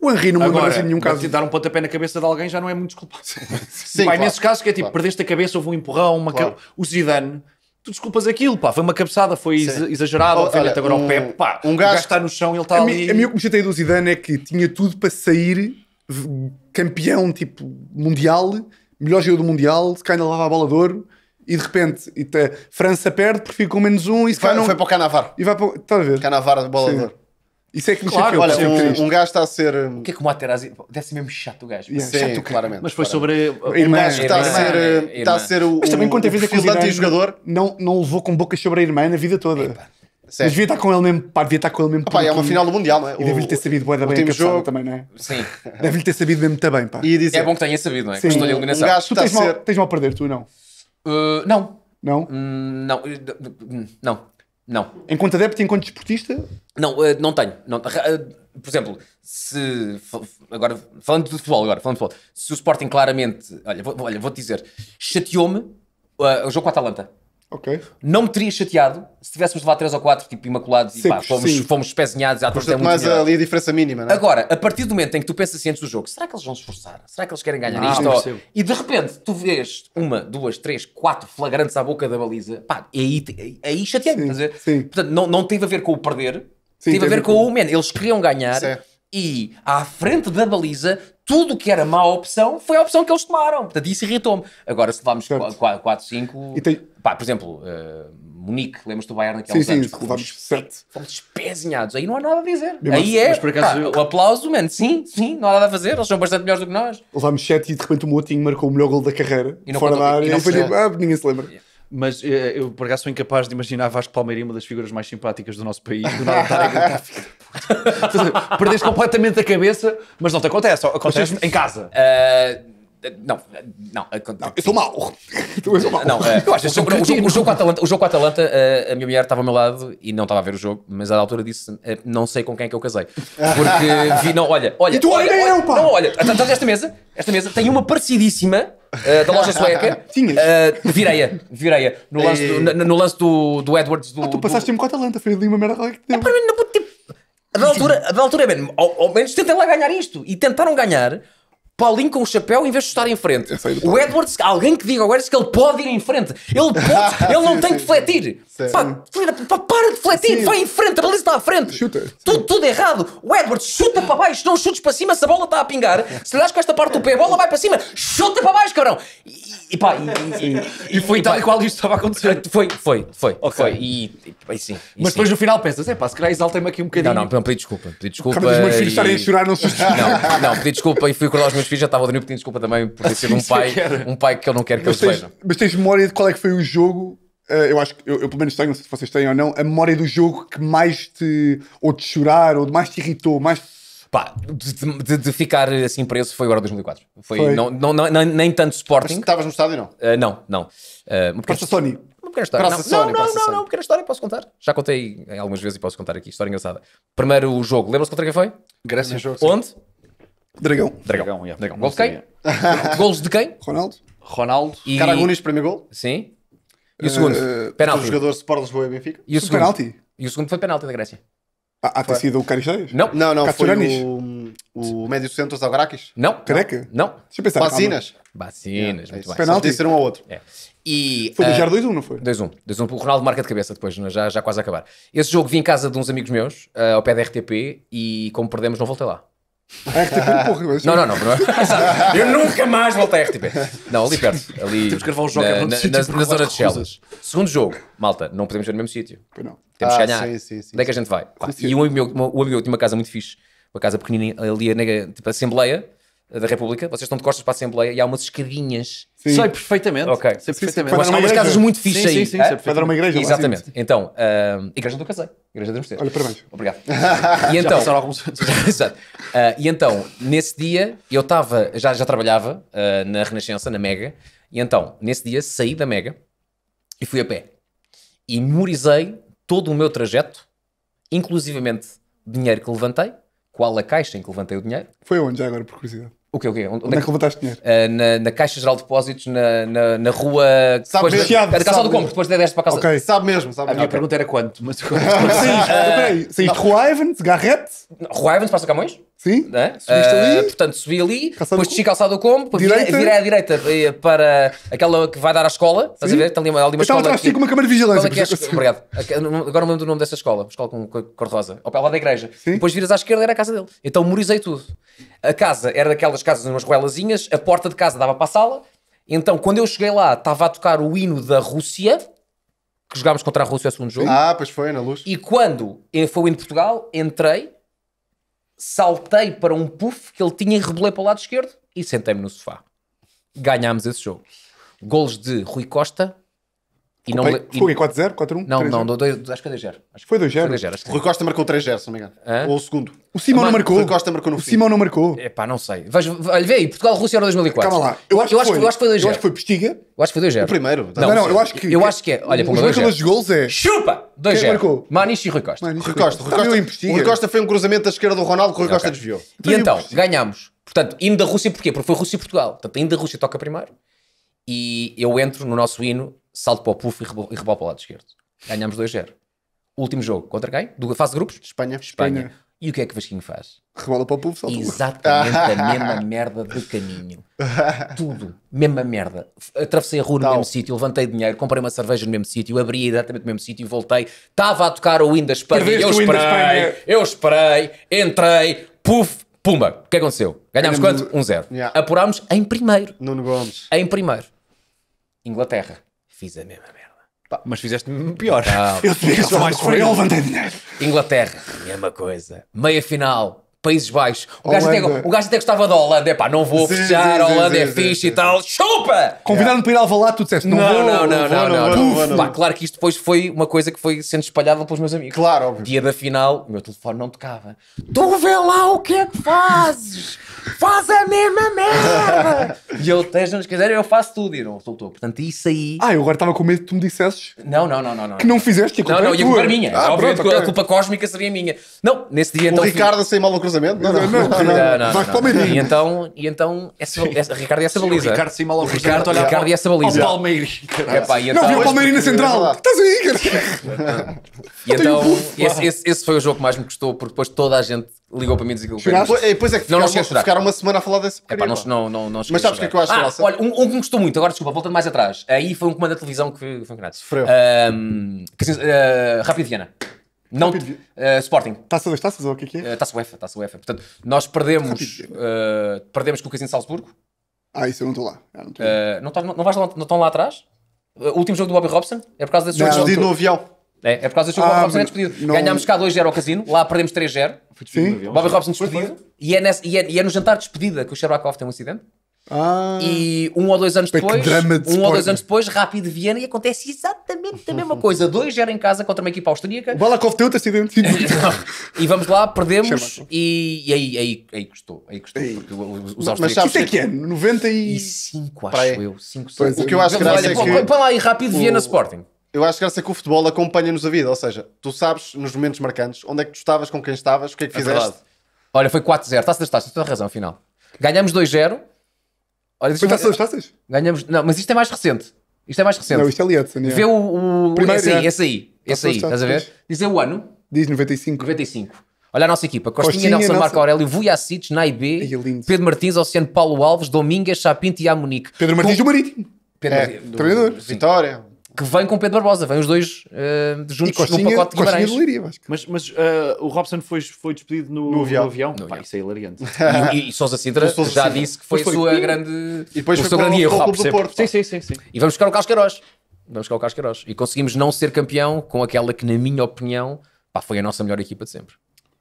O Henry não mandou Agora, assim nenhum caso. Tipo, dar um pontapé na cabeça de alguém já não é muito desculpável. Sim, Há claro. casos que é tipo, Claro. perdeste a cabeça, houve um empurrão, uma ca- o Zidane tu desculpas aquilo, pá, foi uma cabeçada, foi Sim. exagerado, olha, agora um, o Pepe, pá, um gajo, está no chão, ele está a ali... Mi, a minha que me chatei do Zidane é que tinha tudo para sair campeão, tipo, mundial, melhor jogador do mundial, cai na lava a bola de ouro, e de repente, e te, França perde, porque fica com menos um, e se vai, não... foi para o Canavar. E vai para, está a ver? Canavar, bola Sim. de ouro. Isso é que me claro, chateou. Olha, um, um gajo está a ser. O que é que o Materazzi. Deve ser mesmo chato o gajo. Yeah. Chato, Sim, claramente. Mas foi sobre. A irmã, um que está a ser, irmã, está a eh, ser o. Mas também quantas vezes é que o jogador não, não levou com bocas sobre a irmã na vida toda. Epa. Mas devia estar com ele mesmo, pá, devia estar com ele mesmo. Opa, é uma final do Mundial, não é? E deve-lhe ter sabido bué da bem a jogo... também, não é? Sim. Deve-lhe ter sabido mesmo também, pá. Dizer... É bom que tenha sabido, não é? Custou-lhe eliminação. É? Um gajo tu tens, mal, ser... tens mal a perder, tu uh, não? não. Hum, não? Não. Não. Não. Enquanto adepto e enquanto desportista, não, eh, não tenho. Não, eh, por exemplo, se. Agora, falando de futebol, agora, falando de futebol. Se o Sporting claramente. Olha, vou, olha, vou-te dizer. Chateou-me uh, o jogo com a Atalanta. Ok. Não me teria chateado se tivéssemos levado 3 ou 4, tipo, imaculados e pá, fomos, fomos pezinhados. É mas ali a diferença mínima, não é? Agora, a partir do momento em que tu pensas assim antes do jogo, será que eles vão se esforçar? Será que eles querem ganhar não, isto? Não e de repente, tu vês uma, duas, três, quatro flagrantes à boca da baliza, pá, e aí, aí chateei. Sim, sim. Portanto, não, não teve a ver com o perder Sim, teve a ver com o Man. Eles queriam ganhar certo. e à frente da baliza tudo que era má opção foi a opção que eles tomaram. Portanto, isso irritou-me. Agora, se levámos 4-5. Tem... Pá, por exemplo, uh, Munique, lembras do Bayern naqueles sim, anos? Sim, levámos 7. Fomos espezinhados. Aí não há nada a dizer. Aí assim, é. Mas por acaso, eu... o aplauso, mano. Sim, sim, não há nada a fazer. Eles são bastante melhores do que nós. Levámos 7 e de repente o Moutinho marcou o melhor gol da carreira. E não fora contou, da área. E, não e foi tipo, ah, ninguém se lembra. Yeah mas eh, eu por acaso sou incapaz de imaginar Vasco Palmeirim uma das figuras mais simpáticas do nosso país do nada a perdeste completamente a cabeça mas não te acontece, acontece mas, em casa uh, não, não, não, eu sou mau. Eu sou mau. uh, o, jogo, o, o, jogo, com a Atalanta, o jogo com a, uh, a minha mulher estava ao meu lado e não estava a ver o jogo, mas à altura disse: uh, Não sei com quem é que eu casei. Porque vi, não, olha, olha. E tu olha, olha, eu, pá! Não, olha, atrás então, desta então, mesa, esta mesa tem uma parecidíssima Uh, da loja sueca. Tinhas? Uh, virei-a, virei-a. No lance, do, eh. no, no lance do, do Edwards. Do, ah, tu passaste me do... com a Atalanta, foi ali uma merda que deu. É, para mim, não, tipo, a da altura, da altura é mesmo, ao, ao menos tentem lá ganhar isto. E tentaram ganhar Paulinho com o chapéu em vez de estar em frente. O Edwards, alguém que diga ao Edwards que ele pode ir em frente. Ele pode, ah, ele não tem que fletir. Pá, para de defletir, vai em frente, a baliza está à frente. Chuta. Tudo, tudo errado. O Edwards chuta para baixo, não chutes para cima se a bola está a pingar. Se lhe das com esta parte do pé, a bola vai para cima, chuta para baixo, cabrão. E pá, e, e, e foi e, tal e qual isto estava a acontecer. Eh, foi, foi, foi. Okay. foi e, e, sim, Mas depois no final pensas, é pá, se calhar exaltei-me aqui um bocadinho. Não, não, não pedi desculpa. Pedi desculpa. os meus filhos estarem a chorar, não se não, não, pedi desculpa e fui acordar os meus filhos, já estava a dormir pedi desculpa também por ter sido um pai, um pai que eu não quero que eu eles vejam. Mas tens memória de qual é que foi o jogo? Uh, eu acho que eu, eu, pelo menos tenho, não sei se vocês têm ou não, a memória do jogo que mais te ou de chorar ou mais te irritou, mais te Pá, de, de, de, ficar assim preso foi o Euro 2004. Foi, foi. Não, não, não, nem tanto Sporting. estavas no estádio, não? Uh, não, não. Uh, ah, o pequena... Sony. não, Sony, não, não, não, não, uma pequena história, posso contar. Já contei algumas vezes e posso contar aqui. História engraçada. Primeiro o jogo, lembra-se contra quem foi? Grécia. Onde? Dragão. Dragão, Dragão, Dragão. Gols de quem? Gols de quem? Ronaldo. Ronaldo. E... Caragunis, primeiro gol. Sim. E o segundo? Uh, penalti. O jogador Sport Lisboa e Benfica. E o segundo? Penalti. E o segundo foi penalti da Grécia. Há ah, ah, ter sido o Caristeias? Não. Não, não, Catsuranis? foi o, o Médio Centro Zagrakis? Não. Caneca? Não. Deixa eu pensar. Vacinas? Vacinas, é, muito é bem. Penalti. ser um ao outro. É. E, foi deixar ah, 2-1, não foi? 2-1. 2-1. O Ronaldo marca de cabeça depois, já, já quase a acabar. Esse jogo vim em casa de uns amigos meus, ao pé da RTP, e como perdemos não voltei lá. A RTP porra, mas... Não, não, não. É. Eu nunca mais voltei à RTP. Não, ali perto. Ali Temos que gravar um jogo na, na, na, na zona de Chelas. Segundo jogo, malta, não podemos ver no mesmo sítio. Pois não. Temos ah, que ganhar. Sim, sim, sim, Onde é que a gente vai? e um amigo, meu, um amigo meu tinha uma casa muito fixe, uma casa pequenina ali, na, tipo, Assembleia eh, da República, vocês estão de costas para a Assembleia e há umas escadinhas. Sim. Sei perfeitamente. Ok. Sei perfeitamente. Mas há umas casas muito fixe sim, aí. Sim, sim, é? é para uma igreja. Exatamente. Assim. Então, uh, igreja do casei. Igreja de Universidade. Olha, parabéns. Obrigado. e então, já passaram alguns Exato. Uh, e então, nesse dia, eu estava, já, já trabalhava uh, na Renascença, na Mega, e então, nesse dia, saí da Mega e fui a pé. E memorizei todo o meu trajeto, inclusivamente dinheiro que levantei, qual a caixa em que levantei o dinheiro. Foi onde já agora, por curiosidade? O quê, o quê? Onde, onde é que levantaste dinheiro? Uh, na, na, Caixa Geral de Depósitos, na, na, na rua... Sabe depois mesmo? Da, da do Combo, depois da 10 para a calçada. Ok, Sabe mesmo, sabe A minha okay. pergunta era quanto, mas... Ah, Saíste Rua Evans, Garrett? Rua Evans, passa Camões? Sim. Né? Subiste ali. Ah, portanto, subi ali, depois desci calçado o combo, depois virei, direita. virei à direita eh, para aquela que vai dar à escola. Estás a ver? Tem ali uma, ali uma Eu estava escola. atrás de ti com uma câmara de vigilância. é que é Obrigado. Agora não me lembro do nome dessa escola. Escola com cor- de rosa Ao pé lá da igreja. Sim. Depois viras à esquerda era a casa dele. Então memorizei tudo. A casa era daquelas casas umas ruelazinhas. A porta de casa dava para a sala. Então quando eu cheguei lá estava a tocar o hino da Rússia. Que jogámos contra a Rússia o segundo jogo. Ah, pois foi, na luz. E quando foi o hino de Portugal, entrei saltei para um puff que ele tinha e rebolei para o lado esquerdo e sentei-me no sofá. Ganhámos esse jogo. Golos de Rui Costa, e não, e... Foi 4-0? 4-1? Não, não, do, do, é acho que foi 2-0. Foi 2-0. O Rui Costa marcou 3-0, se não me engano. Hã? Ou o segundo. O Simão não marcou. O Rui Costa marcou no fim. O Simão não marcou. É pá, não sei. Vejo, olha, vê aí, Portugal-Rússia era 2004. Calma lá. Eu, eu, acho, eu, que foi, eu acho que foi 2-0. Eu acho que foi Pestiga. Eu acho que foi 2-0. O primeiro. Tá? Não, não, eu acho que. Eu acho que é. Olha, Pumba, 2-0. Os dois gols é. Chupa! 2-0. Manis e Rui Costa. Rui Costa. O é Rui Costa foi um cruzamento da esquerda do Ronaldo que o Rui Costa desviou. É e então, ganhámos. Portanto, indo da Rússia porquê? Porque foi Rússia-Portugal. e Portanto, indo da Rússia toca primeiro. E eu entro no nosso hino salto para o puff e rebola para o lado esquerdo. Ganhamos 2-0. Último jogo, contra quem? Do, fase de grupos? Espanha. Espanha. Espanha. E o que é que Vasquinho faz? Rebola para o puff, salta Exatamente a mesma merda de caminho. Tudo. Mesma merda. Atravessei a rua no mesmo sítio, levantei dinheiro, comprei uma cerveja no mesmo sítio, abri exatamente no mesmo sítio, voltei. Estava a tocar o Windows Espanha. Eu esperei, eu esperei, entrei, puff, pumba. O que é aconteceu? Ganhámos quanto? 1-0. Um yeah. Apurámos em primeiro. Nuno Gomes. Em primeiro. Inglaterra. Fiz a mesma merda. Pá, mas fizeste pior. Não, eu devia mais foi eu levantei dinheiro. Inglaterra, mesma coisa. Meia final, Países Baixos. O gajo, até, o gajo até gostava da Holanda. É pá, não vou sim, fechar, a Holanda é fixe e tal. Chupa! Convidaram-me é. para ir ao Valá, tu disseste, não, não vou. Não, não, não, não. não, claro que isto depois foi uma coisa que foi sendo espalhada pelos meus amigos. Claro, óbvio. Dia da final, o meu telefone não tocava. Tu vê lá o que é que fazes! Faz a mesma merda! e eu, tens não quiser, eu faço tudo. E não soltou. Portanto, isso aí. Ah, eu agora estava com medo que tu me dissesses. Não, não, não, não. não. Que não fizeste e a culpa Não, não, é e a culpa era é minha. Ah, pronto, a culpa cósmica seria minha. Não, nesse dia então. O Ricardo sem mal cruzado casamento? Não, não, não. não, não, Vai para o Meirinho. E então, e então essa, essa, Ricardo ia essa baliza. O Ricardo cima logo. Ricardo, olha, Ricardo ia essa baliza. O Palmeiras. Não, então- viu o Palmeiras na central. É Estás aí, cara. E então, esse foi o jogo que mais me custou, porque depois toda a gente ligou para mim e dizia que Depois é que não, ficaram, não ficaram uma semana a falar desse é porcaria. não, não, não, Mas sabes o que, é que eu acho ah, graça? Olha, um, um que me custou muito, agora desculpa, voltando mais atrás. Aí foi um comando da televisão que foi um Sofreu. Um, que, uh, Rápido Viana. Não, uh, Sporting. Taça das taças ou o que é que é? Uh, taça UEFA, taça UEFA. Portanto, nós perdemos, uh, perdemos com o Casino de Salzburgo. Ah, isso eu não estou lá. Ah, não, estou uh, não, tá, não, não, vais lá, não estão lá atrás? Uh, o último jogo do Bobby Robson? É por causa desse não, Despedido no avião. É, é por causa desse jogo ah, Bobby Robson é despedido. Não... Ganhámos cá 2-0 ao Casino, lá perdemos 3-0. Foi despedido Bobby Robson despedido. E é, nesse, e, é, e é, no jantar de despedida que o Sherbakov tem um acidente? Ah, e um ou dois anos depois, de um ou dois anos depois, rápido Viena e acontece exatamente a mesma coisa. Dois já em casa contra uma equipa austríaca. O Balakov tem outro acidente. e vamos lá, perdemos e, e, aí, aí, aí custou. Aí custou aí. os austríacos. Mas sabes, é que é? 95, acho Praia. eu. 5, 6. É. O que eu acho é que é que. Para lá e rápido o... Viena Sporting. Eu acho que graça é que o futebol acompanha-nos a vida, ou seja, tu sabes nos momentos marcantes onde é que tu estavas, com quem estavas, o que é que fizeste. É Olha, foi 4-0, taça das taças, tens razão, afinal. Ganhamos 2-0 Olha, deixa fáceis? Ganhamos. Não, mas isto é mais recente. Isto é mais recente. Não, isto é Lietzen. Yeah. É. Vê o. o... Primeiro, esse aí, essa é. esse aí. Esse aí, estás a ver? Diz o ano. Diz 95. 95. Olha a nossa equipa: Costinha, Costinha Nelson, nossa... Marco Aurélio, Vujacic, Naibé, é Pedro Martins, Oceano Paulo Alves, Domingas, Chapinte e Amunique. Pedro Martins Com... do Marítimo. Pedro é, Mar... do... Treinador. Vitória que vem com Pedro Barbosa, vem os dois uh, juntos Coxinha, num pacote de Guimarães. mas, mas uh, o Robson foi, foi despedido no, no avião. No avião. No Pá, isso é hilariante. e, e, e Sousa Sintra Sousa já Sintra. disse que foi, foi sua e grande. E depois o seu grande erro. Sim, sim, sim, sim. E vamos buscar o Queiroz. Vamos buscar o Queiroz E conseguimos não ser campeão com aquela que, na minha opinião, pá, foi a nossa melhor equipa de sempre.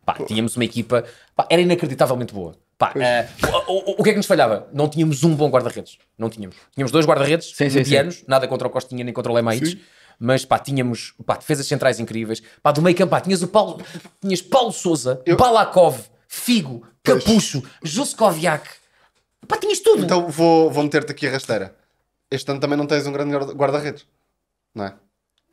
Pá, tínhamos uma equipa, pá, era inacreditavelmente boa. Pá, uh, o, o, o, que é que nos falhava? Não tínhamos um bom guarda-redes. Não tínhamos. Tínhamos dois guarda-redes anos nada contra o Costinha nem contra o Lemaites. Mas pá, tínhamos pá, defesas centrais incríveis. Pá, do meio campo, pá, tinhas o Paulo, tinhas Paulo Souza, Eu... Balakov, Figo, Capucho, Juskoviak. Pá, tinhas tudo. Então vou, vou meter-te aqui a rasteira. Este ano também não tens um grande guarda-redes, não é?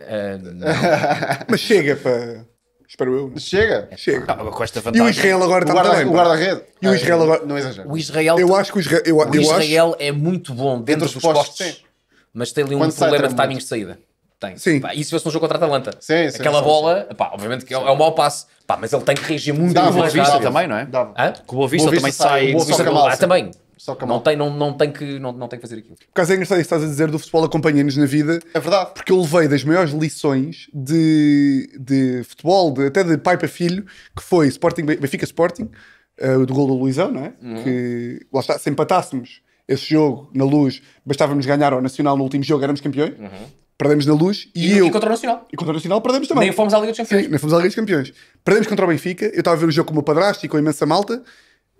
Uh, não. mas chega para. Espero eu. Chega. Chega. Ah, com esta vantagem. E o Israel agora está guarda, O guarda-rede. E o Israel agora. Não exagero. O Israel. Eu acho que o Israel. Eu, o Israel é muito bom dentro, dos postos. mas tem ali um problema de timing de saída. Tem. Sim. Pá, isso fosse um jogo contra a Atalanta. Sim, sim, Aquela sim, bola, pá, obviamente que é, é um mau passo, pá, mas ele tem que reagir muito. Dá, Boa Vista também, não é? Dá. Com Boa Vista também sai. Boa Vista ah, também não tem, não, não, tem que, não, não tem que fazer aquilo. Por causa é engraçado isso que estás a dizer do futebol acompanha-nos na vida. É verdade. Porque eu levei das maiores lições de, de futebol, de, até de pai para filho, que foi Sporting, Benfica Sporting, uh, do gol do Luizão, não é? Uhum. Que lá está, se empatássemos esse jogo na luz, bastávamos ganhar ao Nacional no último jogo, éramos campeões. Uhum. Perdemos na luz e, e eu. E contra o Nacional. E contra o Nacional perdemos também. Nem fomos à Liga dos Campeões. Sim, nem fomos à Liga dos Campeões. Perdemos contra o Benfica. Eu estava a ver o jogo com o meu padrasto e com a imensa malta.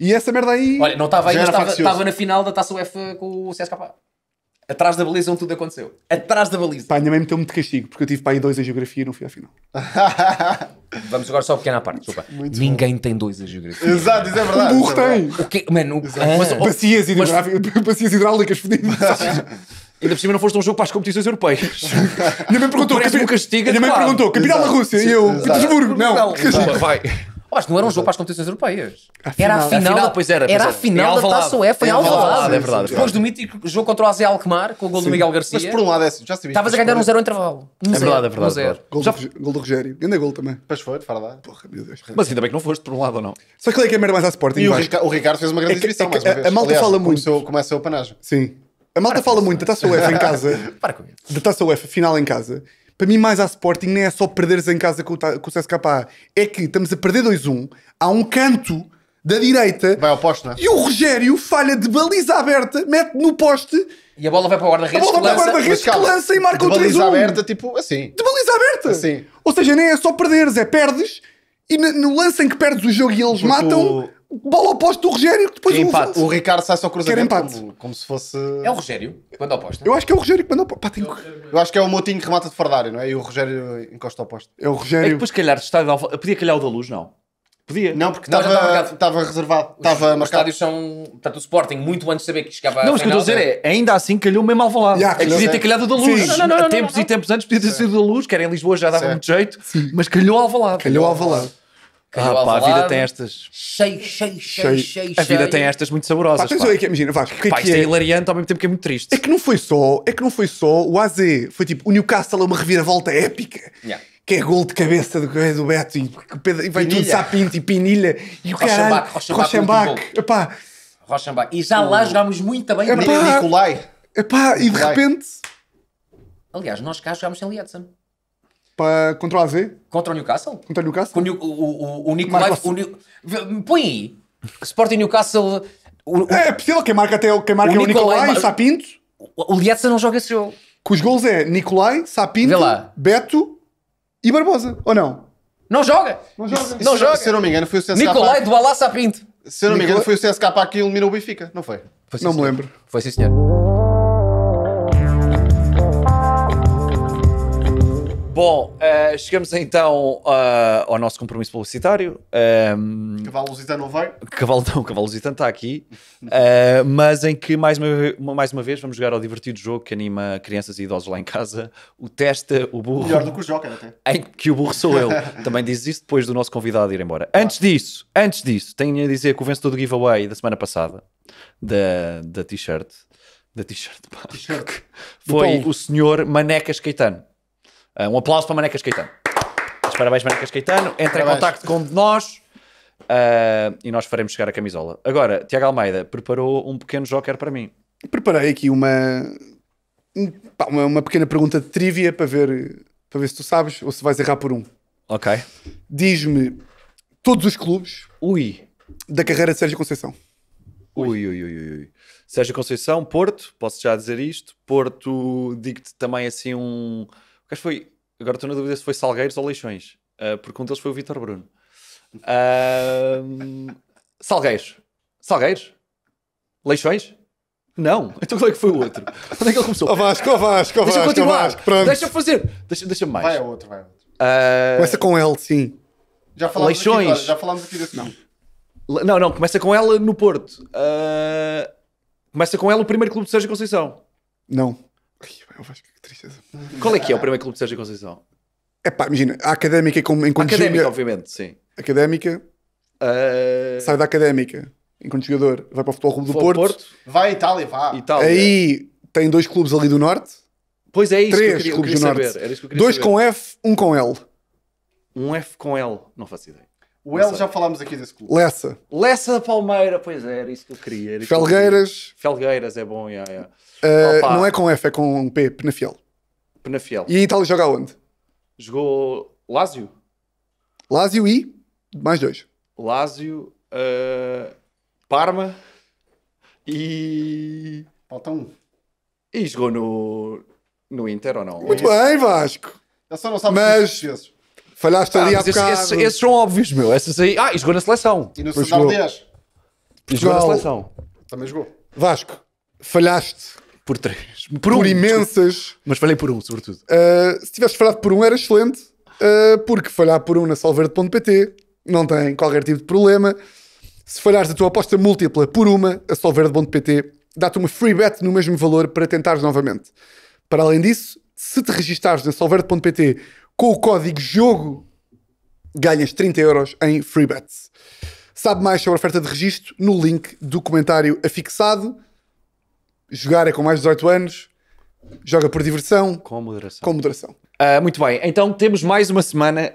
E essa merda aí. Olha, não estava aí, mas estava na final da taça UEFA com o CSKA. Atrás da baliza onde tudo aconteceu. Atrás da baliza. Pá, ainda me meteu-me de castigo, porque eu tive para aí dois em geografia e não fui à final. Vamos agora só um pequena parte, desculpa. Muito Ninguém bom. tem dois em geografia. Exato, isso é verdade. O é burro tem. O que, mano, o... Ah, bacias, hidráulicas, bacias hidráulicas fodidas. Ainda por cima não foste um jogo para as competições europeias. Ainda me perguntou. Parece capi... um castigo. Minha mãe perguntou, capital da Rússia. e eu, Petersburgo. Não, não. Vai que não era um jogo é para as competições europeias. era a final, pois era, era a é. final da Taça UEFA em Alvalade. É verdade. Depois do mítico jogo contra o AZ Alkmaar, com o gol do Miguel Garcia. Mas por um lado é assim, já sabias. Estavas a ganhar é um zero em intervalo. é verdade, é verdade. zero. Gol, do, Rogério. Ainda gol também. mas foi, de Porra, meu Deus. Mas ainda bem que não foste por um lado ou não. Só que ele é que é merda mais à Sporting. E o, Ricardo fez uma grande exibição, A malta fala muito. Começa o panagem. Sim. A malta fala muito da Taça UEFA em casa. Para com isso. Da Taça UEFA final em casa para mim, mais a Sporting nem é só perderes em casa com o, com o CSKA. É que estamos a perder 2-1, há um canto da direita. Vai ao poste, não é? E o Rogério falha de baliza aberta, mete no poste. E a bola vai para o guarda-redes. A bola vai para guarda-redes que lança e marca o 3-1. De baliza aberta, tipo assim. De baliza aberta! Assim. Ou seja, nem é só perderes, é perdes. E no lance em que perdes o jogo e eles Porque matam, bola oposta do Rogério que depois empate. O, o Ricardo sai só cruzamento como, como se fosse. É o Rogério que manda oposta. É? Eu acho que é o Rogério que manda oposta. Pá, tenho... Eu acho que é o Moutinho que remata de fardário, não é? E o Rogério encosta oposta. É o Rogério. É que depois calhar está de Alfa... podia calhar o da Luz, não? Podia. Não, porque estava reservado. Estava os estádios são. Portanto, o Sporting, muito antes de saber que chegava. Não, mas o que eu estou a dizer é? é, ainda assim calhou mesmo ao lado. Yeah, é que podia ter calhado da luz. Não, não, não, tempos e tempos antes podia ter sido da luz, que era em Lisboa já dava muito jeito, mas calhou ao lado. Calhou ao lado. Ah, pá, a vida tem estas. Cheio, cheio, cheio, cheio. A vida tem estas muito saborosas. Pá, tens aí que é imagina, Vai Que é pá, isto é? é hilariante ao mesmo tempo que é muito triste. É que não foi só, é que não foi só o AZ, foi tipo o Newcastle é uma reviravolta épica. Yeah que é gol de cabeça do, é do Beto e, e vai tudo sapinto e pinilha e o cara Rochenbach, epá. Rochenbach. E já lá jogámos muito bem. Epá, Nicolai. Epá, e de repente... Aliás, nós cá jogámos sem Lietzen. Para, contra o AZ? Contra o Newcastle? Contra o Newcastle? O, o, o, Nicolai, Põe aí. Sporting Newcastle. O, o, é, é possível, quem marca até quem marca o, é o Nicolai, Nicolai Sapinto. O, o Lietza não joga esse jogo. os gols é Nicolai, Sapinto, Beto e Barbosa, ou não? Não joga! Não joga! Isso, não se, joga. Se eu não me engano, foi o CSK. Nicolai do Alá Sapinto. Se eu não me engano, foi o CSK que eliminou o Benfica, não foi? foi sim, não senhor. me lembro. Foi sim, senhor. Bom, uh, chegamos então uh, ao nosso compromisso publicitário. Um, ehm, cavalo Lusitano vai? Cavalo não, Cavalo Lusitano está aqui. Uh, mas em que mais uma, mais uma vez vamos jogar ao divertido jogo que anima crianças e idosos lá em casa. O teste, o burro. Melhor do que o Joker até. Em que o burro sou eu. Também diz isso depois do nosso convidado ir embora. Antes disso, antes disso, tenho a dizer que o vencedor do giveaway da semana passada, da, da t-shirt, da t-shirt, foi o senhor Manecas Caetano um aplauso para Manecas Caetano. Parabéns, Manecas Caetano. Entre em contacto com nós. Uh, e nós faremos chegar a camisola. Agora, Tiago Almeida preparou um pequeno joker para mim. Preparei aqui uma, uma, uma, pequena pergunta de trivia para ver, para ver se tu sabes ou se vais errar por um. Ok. Diz-me todos os clubes ui. da carreira de Sérgio Conceição. Ui, ui, ui, ui. Sérgio Conceição, Porto, posso já dizer isto. Porto, digo-te também assim um Acho foi. Agora estou na dúvida se foi Salgueiros ou Leixões. Uh, porque um deles foi o Vitor Bruno. Uh, Salgueiros. Salgueiros? Leixões? Não. Então qual é que foi o outro? Onde é que ele começou? O Vasco, o Vasco, o Vasco. Deixa eu continuar. Vasco, pronto. Deixa eu fazer. deixa deixa mais. Vai a outro, vai a outro. Uh... Começa com L, sim. Já Leixões. Aqui, já falámos aqui desse não. não, não. Começa com ela no Porto. Uh... Começa com ela o primeiro clube de Sérgio Conceição. Não. Oh, que tristeza. Qual é que é o primeiro clube de Sérgio Conceição? É pá, imagina, a académica com, enquanto Académica, obviamente, sim. Académica, ah, sai da académica enquanto jogador, vai para o Futebol Clube do Porto. Vai à Itália, vá. Itália. Aí tem dois clubes ali do Norte, pois é isso que eu queria, eu queria do saber. Norte. Era isso que eu queria dois saber. com F, um com L. Um F com L. Não faço ideia. O L já falámos aqui desse clube. Lessa. Lessa da Palmeira, pois é, era isso que eu queria. Felgueiras. Eu queria. Felgueiras é bom, yeah, yeah. Uh, não é com F, é com P, Penafiel. Penafiel. E a Itália joga onde? Jogou Lásio. Lásio e mais dois. Lásio, uh, eh, Parma e. Falta um. E jogou no, no Inter ou não? Muito é bem, Vasco. Eu só não sabe Mas... Falhaste ali há bocado. Esses, esses, são óbvios, meu. Esses aí. Ah, e jogou na seleção. E no Pois jogou. 10. E jogou na seleção. Também jogou. Vasco, falhaste Por três. Por, por, um. imensas. Mas falhei por um, sobretudo. Uh, se tivesse falhado por um, era excelente, uh, porque falhar por um na solverde.pt não tem qualquer tipo de problema. Se falhares a tua aposta múltipla por uma, a solverde.pt dá-te uma free bet no mesmo valor para tentares novamente. Para além disso, se te registares na solverde.pt com o código JOGO ganhas 30 euros em free bets. Sabe mais sobre a oferta de registro no link do comentário afixado. Jogar é com mais de 18 anos. Joga por diversão. Com moderação. Com moderação. Uh, muito bem, então temos mais uma semana.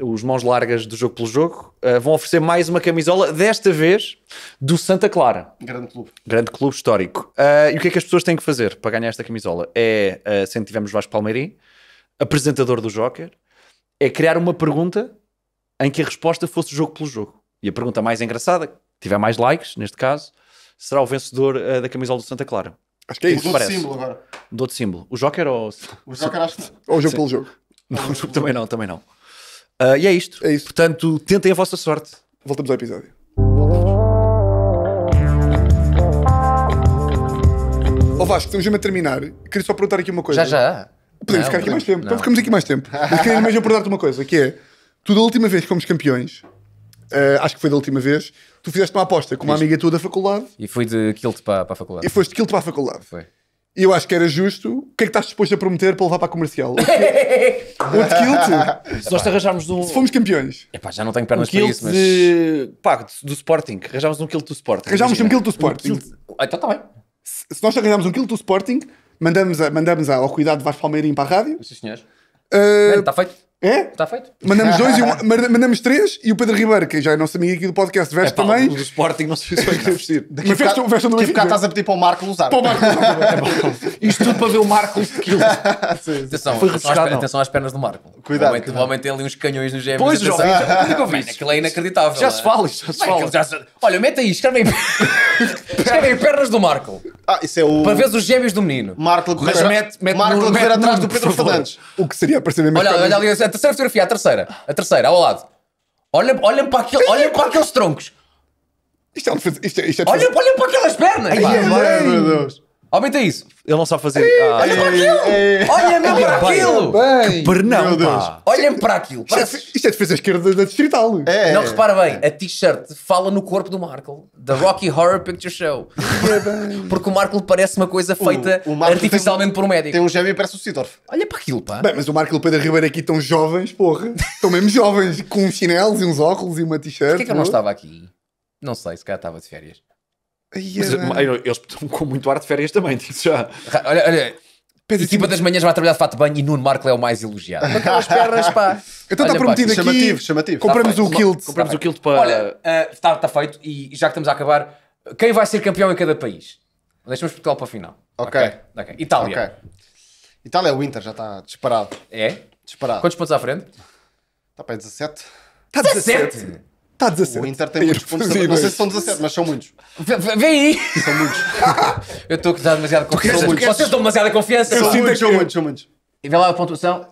Uh, os mãos largas do jogo pelo jogo uh, vão oferecer mais uma camisola, desta vez do Santa Clara. Grande clube. Grande clube histórico. e o que é que as pessoas têm que fazer para ganhar esta camisola? É, uh, sempre tivemos Vasco Palmeirim, apresentador do Joker, é criar uma pergunta em que a resposta fosse jogo pelo jogo. E a pergunta mais engraçada, tiver mais likes, neste caso, será o vencedor uh, da camisola do Santa Clara. Acho que é isso. Mudou outro símbolo agora. Mudou outro símbolo. O Joker ou... O Joker acho que... Ou jogo Sim. pelo jogo. Não, também não, também não. Uh, eh, e é isto. É isso. Portanto, tentem a vossa sorte. Voltamos ao episódio. Ó oh, Vasco, estamos mesmo a terminar. Queria só perguntar aqui uma coisa. Já, já podemos não, ficar aqui mais tempo. Então não. Então ficamos aqui mais tempo. Mas queria mesmo perguntar-te uma coisa, que é, tu da última vez que fomos campeões, uh, acho que foi da última vez, tu fizeste uma aposta com uma amiga tua da faculdade. E fui de quilte para, para a faculdade. E foste de quilte para a faculdade. Foi. E eu acho que era justo. O que é que estás disposto a prometer para levar para a comercial? Outro quilte? Se nós te arranjarmos um. Se fomos campeões. É pá, já não tenho pernas um para isso, mas. De... Pá, do Sporting. Arranjámos um quilte do Sporting. Arranjámos um quilte do Sporting. Um quilt... Ah, então está bem. Se nós te arranjarmos um quilte do Sporting, Mandamos, a, mandamos a, ao cuidado de Vasco ir para a rádio. Sim, senhores. Está ah, uh, feito. É? Está feito. Mandamos dois e um, mandamos três e o Pedro Ribeiro, que já é nosso amigo aqui do podcast, veste é, pá, também. O do Sporting não sei se vai querer vestir. Daqui a bocado estás a pedir para o Marco usar. Para o Marco usar. É Isto tudo para ver o Marco. atenção, Foi refuscado, atenção às pernas do Marco. Cuidado. Realmente, realmente tem ali uns canhões no GM. Pois, João. Aquilo é inacreditável. Já se é? fala, já se fala. Olha, mete aí, escreve aí pernas do Marco. Ah, isso é o. Para ver os gêmeos do menino. Marco Correia. Mas mete, mete Marco no, Correia atrás do Pedro Fernandes. O que seria aparecer mesmo. Olha, olha ali, a terceira fotografia, a terceira. A terceira, ao lado. Olhem, olhem para, aquele, olhem para aqueles troncos. Isto é um defesa. Isto é, isto é defesa. Olhem, olhem para aquelas pernas. Ai, Pá, meu Deus. Aumenta isso. Ele não sabe fazer. Ah, Olha para aquilo! Olha-me para aquilo! Bem, Que pernão, meu olha pá. Olhem para aquilo! É parece... Isto é defesa esquerda da distrital. É. Não, repara bem, a t-shirt fala no corpo do Markle, da Rocky Horror Picture Show. É Porque o Markle parece uma coisa feita o artificialmente um- por um médico. Tem um gêmeo e parece o Sidorf. Olha para aquilo, pá. Bem, mas o Marco e o Pedro Ribeiro aqui estão jovens, porra. Estão mesmo jovens, com uns chinelos e uns óculos e uma t-shirt. Porquê que eu não estava aqui? Não sei, se calhar estava de férias. Mas, eles estão com muito ar de férias também, digo já. Olha, olha. Pedro, equipa assim, das manhãs vai trabalhar de fato bem e Nuno Marco é o mais elogiado. aquelas pernas, pá. Então está prometido aqui. Chamativo, chamativo. Compramos tá o kilt. Compramos tá o kilt para. Olha, está eh, uh, tá feito e já que estamos a acabar, quem vai ser campeão em cada país? Deixamos Portugal para a final. Ok. okay. okay. Itália. Okay. Itália é o Inter, já está disparado. É? Disparado. Quantos pontos à frente? Está para 17. Está 17? 17? Está 17. O Inter tem muitos pontos. Não sei se são 17, mas são muitos. Vem aí! São muitos. eu estou a dar demasiada confiança. Vocês dão demasiada confiança. Eu sinto que são muitos, são muitos. E vê lá a pontuação.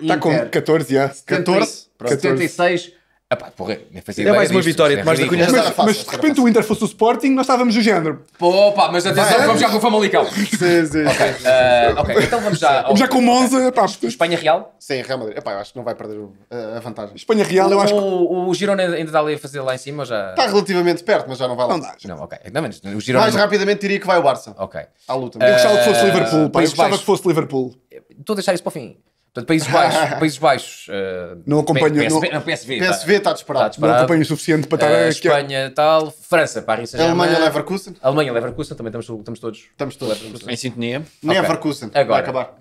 Está com 14, já. 14? 76 Epá, porra, nem fazia mais uma vitória é de mais da Cunha. Mas, mas, de repente o Inter fosse o Sporting, nós estávamos do género. Pô, mas atenção, vamos já é? com o Famalical. sim, sim. Ok, uh, okay. então vamos já. Vamos já com o Monza. Pá. Espanha Real? Sim, Real Madrid. Epá, eu acho que não vai perder eh, a vantagem. Espanha Real, eu acho que. O, o Girona ainda dá ali a fazer lá em cima já. Está relativamente perto, mas já não vai lá. Não dá. Não, ok. Não, menos, o Girona mais não... rapidamente diria que vai o Barça. Ok. À luta. Uh, eu gostava que fosse eh, Liverpool, pá. Eu gostava que fosse Liverpool. Estou a deixar isso para o fim. Portanto, Países Baixos. Países Baixos uh, não acompanho. PSV, não, PSV, PSV está, disparado. Tá disparado. Não acompanho o suficiente para estar uh, a Espanha, tal. França, Paris Saint-Germain. Alemanha, Leverkusen. Alemanha, Leverkusen. Também estamos, estamos todos. Estamos todos. Em sintonia. okay. Leverkusen. Agora. Vai acabar.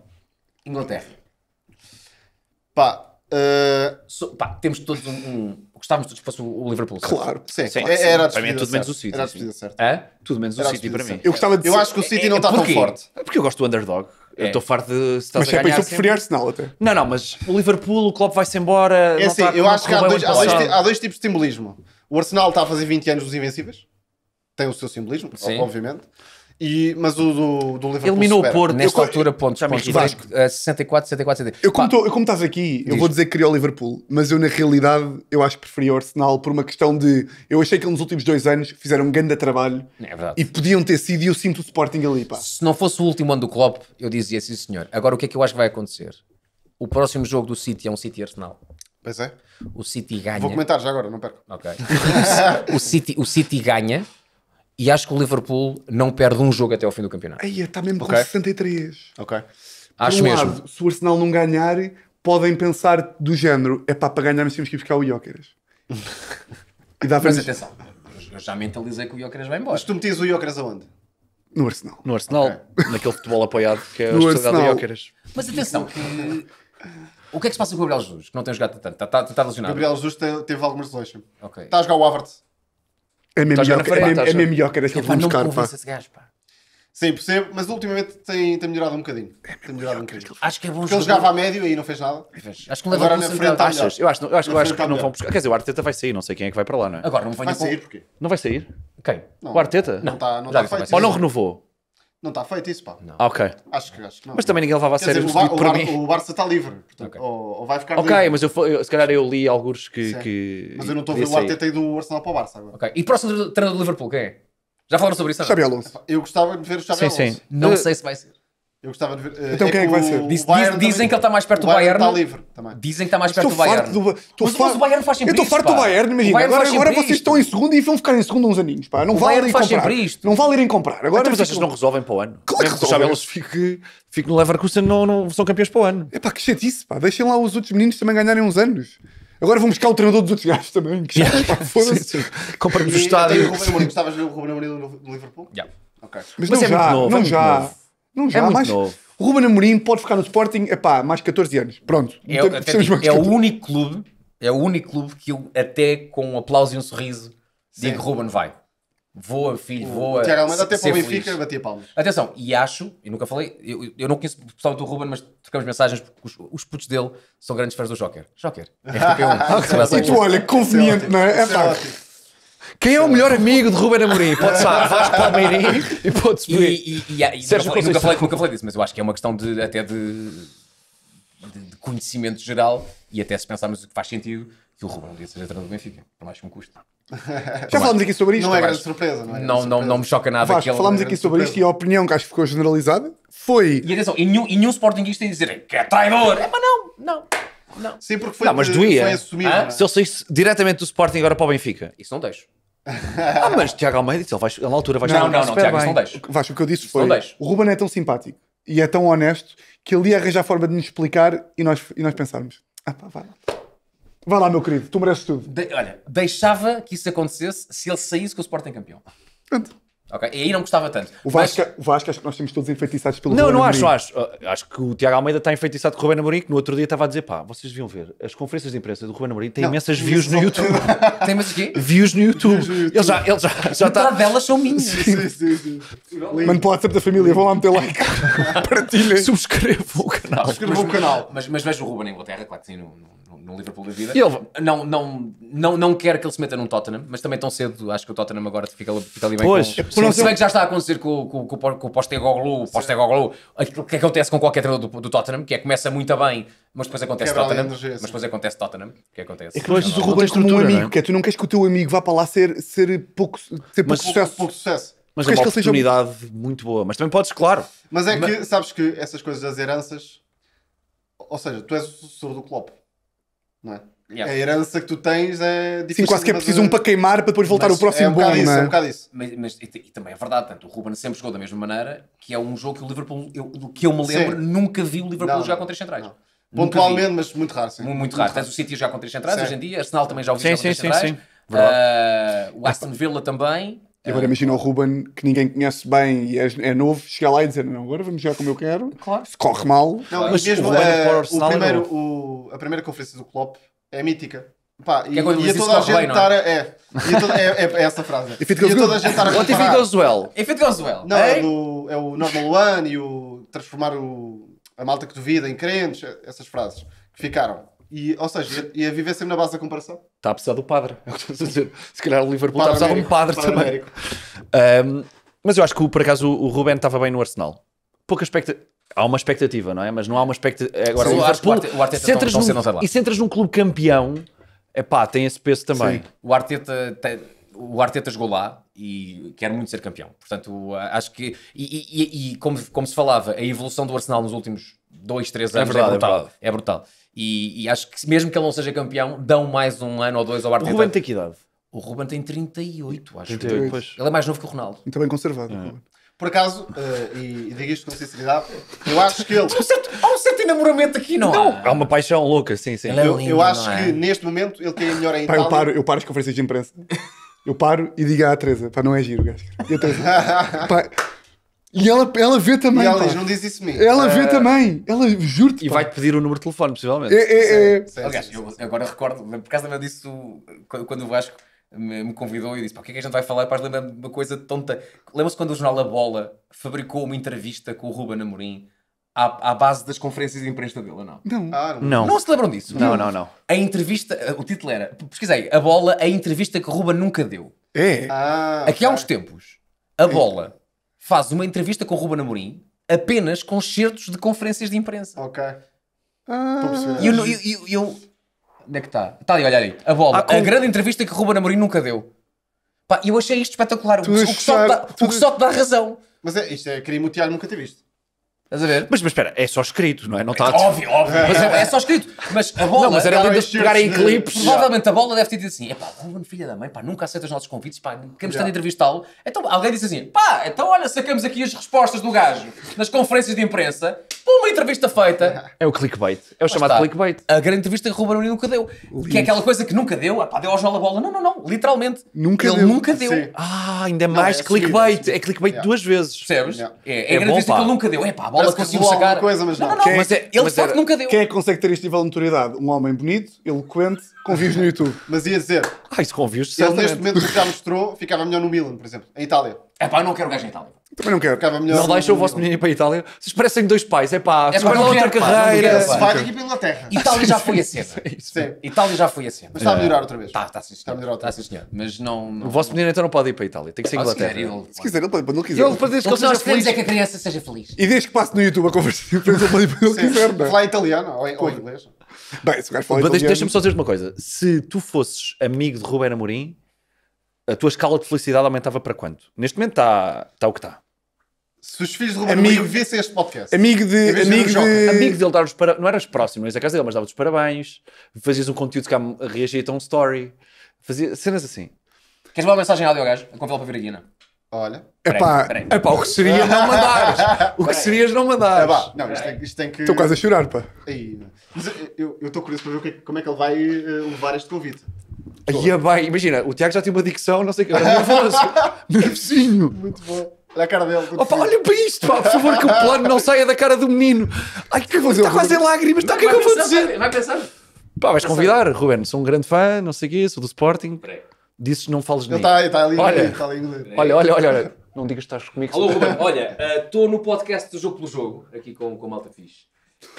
Inglaterra. Pá. Uh... So, pá, temos todos um, um gostávamos todos que fosse o Liverpool. Claro, sim. sim. Claro, é, sim. Era para mim, é tudo menos o City. Era a despedida certa. Tudo menos o City para mim. Eu, gostava de eu acho que o City é, é não está é tão forte. porque eu gosto do underdog. Eu estou é. farto de estar mas a é ganhar. Mas sempre preferir Arsenal até. Não, não, mas o Liverpool, o Klopp vai-se embora. É assim, tá, eu acho que há dois, há, dois, há dois, tipos de simbolismo. O Arsenal está a fazer 20 anos dos Invencíveis, tem o seu simbolismo, Sim. obviamente. E, mas o do, do Liverpool. Eliminou supera. o Porto nesta eu, altura, pontos. Já pontos, me pontos, pontos, 64, 64, 64. Eu, como, estás aqui, Diz. eu vou dizer que queria o Liverpool, mas eu na realidade eu acho que preferia o Arsenal por uma questão de. Eu achei que nos últimos dois anos fizeram um grande trabalho é e podiam ter sido e eu sinto o Sporting ali. Pá. Se não fosse o último ano do Klopp, eu dizia sim senhor. Agora o que é que eu acho que vai acontecer? O próximo jogo do City é um City Arsenal. Pois é. O City ganha. Vou comentar já agora, não perco. Ok. o, City, o City ganha e acho que o Liverpool não perde um jogo até ao fim do campeonato. Aí está mesmo okay. com 63. Ok. Por acho um mesmo. Lado, se o Arsenal não ganhar, podem pensar do género: é pá, para ganharmos temos que ir buscar o Ióqueres. e dá Mas atenção, eu já mentalizei que o Ióqueres vai embora. Mas tu metias o Ióqueres aonde? No Arsenal. No Arsenal, okay. naquele futebol apoiado que é o especialidade do Ióqueres. Mas atenção, é que. O que é que se passa com o Gabriel Jesus, que não tem jogado tanto? Está tá, tá lesionado? O Gabriel Jesus teve algumas lesões. Está a jogar o Havertz. É mesmo Estás melhor que é era é tá aquele Epá, filme nunca Scar, ouvi pá. esse gajo, pá. Sim, percebo, mas ultimamente tem, tem melhorado um bocadinho. É tem melhorado um bocadinho. Acho que é bom Porque ele jogava a médio e não fez nada. Acho que não leva Agora na frente está Eu acho, eu acho, eu acho que não tá vão buscar. Quer dizer, o Arteta vai sair, não sei quem é que vai para lá, não é? Agora, não venha Vai sair porquê? Não vai sair? Quem? Não. O Arteta? Não. está não Já tá disse, feito. Ou não renovou? Não está feito isso, pá. Não. Ah, ok. Acho que, acho que não. Mas também ninguém levava a sério. Dizer, o, o, Bar, mim. o Barça está livre. Portanto, okay. ou, ou, vai ficar Ok, livre. mas eu, eu, se calhar eu li alguns que. que mas eu não estou a ver o at&t do Arsenal para o Barça agora. Ok. E próximo treinador do Liverpool, quem é? Já falaram sobre isso? Xabi Alonso. Eu gostava de ver o Xabi Alonso. Sim, sim. Não eh, sei se vai ser. Eu gostava de ver. Uh, então é quem é que vai ser? Diz, dizem também, que ele está mais perto do Bayern. Está livre também. Dizem que está mais perto do Bayern. Do, mas, far... mas o Bayern faz sempre isto. Eu estou farto do Bayern, imagina. Bayern agora, agora vocês estão em segundo e vão ficar em segundo uns aninhos. Pá. Não o vale Bayern faz comprar. sempre isto. Não vale irem comprar. Agora então, mas vocês não resolvem para o ano. Claro que resolvem. Eles fiquem no Leverkusen, não, não são campeões para o ano. É pá, que chatice, pá. Deixem lá os outros meninos também ganharem uns anos. Agora vamos buscar o treinador dos outros gajos também. Foda-se. Compra-me então, o estádio. Gostavas de ver o Ruben Amorim do Liverpool? Já. Ok. Mas, não é já, é não já. Não já, é muito novo. Ruben Amorim pode ficar no Sporting, epá, mais 14 anos. Pronto. É, então até, é o único clube, é o único clube que eu até com um aplauso e um sorriso digo Ruben vai. Voa, filho, voa. Tiago Almeida até para o Benfica batia palmas. Atenção, e acho, e nunca falei, eu, eu não conheço pessoalmente o Ruben, mas trocamos mensagens porque os, os putos dele são grandes fãs do Joker. Joker. RTP1. e tu olha, conveniente, é não é? É, é quem é o melhor amigo de Ruben Amorim? Pode-se à Vasco Palmeirim e pode-se E, e, e, e Sérgio nunca, falei, nunca falei disso, mas eu acho que é uma questão de, até de, de, de conhecimento geral e até se pensarmos que faz sentido que o Ruben Amorim seja treinador do Benfica, por mais que me custe. Já falámos aqui sobre isto. Não é grande surpresa, não é? Não, não, não me choca nada. Vasco, falámos aqui sobre isto e a opinião que acho que ficou generalizada foi. E atenção, e nenhum, e nenhum Sportingista ia dizer que é traidor. É, mas não, não. Não. Sim, porque foi, não, mas doía. foi assumido. Ah? Se eu saísse diretamente do Sporting agora para o Benfica. Isso não deixo ah, mas Tiago Almeida, ele, vai, ele na altura vai Não, não, não, Tiago, isso não deixo. Vasco, o que eu disse foi: não deixo. o Ruben é tão simpático e é tão honesto que ele ia arranjar forma de nos explicar e nós, e nós pensarmos: ah, pá, vai lá. Vai lá, meu querido, tu mereces tudo. De, olha, deixava que isso acontecesse se ele saísse com o Sporting campeão. Pronto. E aí não gostava tanto. O Vasco, mas... É- o Vasco, acho que nós temos todos enfeitiçados pelo Não, não acho, não acho. Ah, acho que o Tiago Almeida está enfeitiçado com o Rubén Amorim, que no outro dia estava a dizer, pá, vocês deviam ver, as conferências de imprensa do Rubén Amorim têm não, imensas views no, YouTube. Tem imensas quê? Views no YouTube. Ele já, ele já, já está... delas são minhas. Sim, sim, sim. Mande para o WhatsApp da família, vão lá meter like. Partilhem. Subscrevam o canal. Subscrevam o canal. Mas, mas vejo o Rubén em Inglaterra, claro que sim, no... no no Liverpool da vida. Ele... Não, não, não, não quero que ele se meta num Tottenham, mas também tão cedo acho que o Tottenham agora fica, fica ali bem pois, com... É Sim, se bem que já está a acontecer com, com, com, com o Postegoglu, o Postegoglu, aquilo que acontece com qualquer treinador do, do Tottenham, que é começa muito bem, mas depois acontece Quebra Tottenham, mas depois acontece Tottenham, o que acontece? É que tu como um amigo, é? que é, tu não queres que o teu amigo vá para lá ser, ser pouco, ser pouco mas, sucesso. Pouco sucesso. Mas é uma oportunidade seja... muito boa, mas também podes, claro. Mas é mas... que sabes que essas coisas das heranças, ou seja, tu és o sucessor do Klopp não é? Yeah. A herança que tu tens é difícil. Sim, quase que é preciso um para queimar para depois voltar mas o próximo é um bom, isso, é? é? um bocado isso. Mas, mas e, e, também é verdade, tanto o Ruben sempre jogou da mesma maneira, que é um jogo que o Liverpool, eu, do que eu me lembro, sim. nunca vi o Liverpool não, jogar com três centrais. Não. Pontualmente, mas muito raro, sim. Muito, muito raro. Tens o City a jogar com três centrais sim. hoje em dia, Arsenal também já o sim, jogar com três centrais. Sim, sim, sim. Uh, o Aston Villa também. E agora é. imagina o Ruben, que ninguém conhece bem e é, é novo, chegar lá e dizer: Não, agora vamos jogar como eu quero. Claro. Se corre mal. Não, mas mesmo o, a, o primeiro, o, a primeira conferência do Klopp é mítica. Pá, e, é, é? é e toda a gente estar é, é, é, essa frase. e toda a gente estar a What o it goes well? well. Não, é, do, é o normal one e o transformar o, a malta que duvida em crentes, essas frases que ficaram. E, ou seja, ia, viver sempre na base da comparação. Está a precisar do padre, é o que estou a dizer. Se calhar o Liverpool está a precisar de um padre, padre também. Um, mas eu acho que, por acaso, o, Ruben estava bem no Arsenal. Pouca expectativa. Há uma expectativa, não é? Mas não há uma expectativa. Agora, Sim, o Liverpool. O Arteta, o Arteta se tá entras e se entras num clube campeão, é pá, tem esse peso também. Sim. O Arteta. Tem, o Arteta jogou lá e quer muito ser campeão. Portanto, acho que. E, e, e como, como se falava, a evolução do Arsenal nos últimos dois, três é anos é, verdade, é brutal. É É brutal. E, e, acho que mesmo que ele não seja campeão, dão mais um ano ou dois ao Arteta. O Ruben tem que idade? O Ruben tem 38, acho. 38. Que. Ele é mais novo que o Ronaldo. E também conservado. É. Por acaso, uh, e, e digo isto com sinceridade, eu acho que ele. há, um certo, há um certo enamoramento aqui, não, não há? Há uma paixão louca, sim, sim. Ele é eu, é lindo, eu acho é? que neste momento ele tem a melhor em Itália. eu paro, eu paro as conferências de imprensa. Eu paro e digo à Teresa, pá, não é giro, gajo. E a Teresa, pá, e ela, ela vê também. E ela diz, não diz isso mesmo. Ela vê ah. também. Ela, juro-te. E pá. vai-te pedir o número de telefone, possivelmente. É, é, é. Sim, Aliás, sim, eu, sim. eu agora recordo, por causa também disso, quando o Vasco me, me convidou e disse: Pá, o que é que a gente vai falar? para as lembra-me de uma coisa tonta. Lembra-se quando o jornal A Bola fabricou uma entrevista com o Ruben Amorim à, à base das conferências de imprensa dele, ou não? Não. Ah, Não. Não se lembram disso? Não, não, não. A entrevista, o título era, pesquisei, A Bola, a entrevista que o Ruben nunca deu. É. Ah, Aqui há uns tempos, A é. Bola faz uma entrevista com o Ruben Amorim apenas com certos de conferências de imprensa. Ok. Ah. E eu, eu, eu, eu... Onde é que está? Está ali, olha ali. A bola. Ah, com... A grande entrevista que o Ruben Amorim nunca deu. Pá, eu achei isto espetacular. O, o, que, só dá, o que, só te dá razão. Mas é, isto é Queria mutear, nunca te isto. Estás a ver? Mas, mas espera, é só escrito, não é? Não está é Óbvio, óbvio. Mas é, é só escrito. Mas a bola. Não, mas era é tentar pegar em clipes. Provavelmente a bola deve ter dito assim: é pá, Ruben, filha da mãe, pá, nunca aceita os nossos convites, pá, queremos yeah. estar a entrevistá-lo. Então alguém disse assim: pá, então olha, sacamos aqui as respostas do gajo nas conferências de imprensa, pô, uma entrevista feita. É o clickbait. É o chamado clickbait. A grande entrevista que Ruben Amorim nunca deu. Lindo. Que é aquela coisa que nunca deu, pá, deu ao João a bola. Não, não, não, literalmente. Nunca Ele deu. nunca deu. Sim. Ah, ainda mais é clickbait. Seguido, é, é clickbait duas vezes. Percebes? É, é, a grande entrevista que ele nunca deu. É pá, a Parece conseguiu sacar. Coisa, mas não. não, não, é Mas é, ele mas de facto era... nunca deu. Quem é que consegue ter este nível de notoriedade? Um homem bonito, eloquente, com views no YouTube. Mas ia dizer. Ah, isso com views, Ele neste momento que já mostrou, ficava melhor no Milan, por exemplo, em Itália. É pá, eu não quero gajo em Itália. Também não quero. Acaba melhor. Não deixa o vosso menino ir para a Itália. Vocês parecem dois pais. É pá, é pá, outra carreira. Se vai daqui para a Inglaterra. Itália já foi a cena. É sim. Itália já foi a cena. Mas está a melhorar outra vez. Está, está Está a melhorar outra tá, vez. Está, Mas não, O vosso menino então não pode ir para a Itália. Tem que ser ah, Inglaterra. Se quiser, ele pode ir para quiser. Ele pode que ele seja feliz. é que a criança seja feliz. E desde que passe no YouTube a conversa de ele pode ir para onde quiser. É? Falar italiano ou inglês. Bem, se o gajo Deixa-me só dizer uma coisa. Se tu fosses amigo de Ruben Amorim a tua escala de felicidade aumentava para quanto? Neste momento está tá o que está. Se os filhos de Ruben amigo, Amorim vissem este podcast. Amigo de. Amigo, de... amigo dele dar-nos para... Não eras próximo, não és a casa dele, mas dava-te os parabéns. Fazias um conteúdo que a reagia a um story. Fazia cenas assim. Queres uma mensagem áudio ao gajo? Convidá-lo para vir aqui, não? Olha. é pá, é epá, o que seria não mandares? O que serias não mandares? não, isto tem, isto tem que. Estou quase a chorar, pá. Aí, eh, eu estou curioso para ver é que, como é que ele vai uh, levar este convite. Aí, é bem, imagina, o Tiago já tinha uma dicção, não sei o que, nervoso, é nervosinho. Assim. Muito bom. Olha a cara dele. Opa, olha para isto, pá, por favor, que o plano não saia da cara do menino. Ai, que está quase em lágrimas, está o que é que eu vou dizer? Vai pensar. Pá, vais convidar, Ruben, sou um grande fã, não sei o quê, sou do Sporting. Disses não fales nem. Está tá ali, olha, está ali. Olha, olha, olha, olha. Não digas que estás comigo. Alô, Ruben, olha, estou uh, no podcast do Jogo pelo Jogo, aqui com, com o Malta Fixe,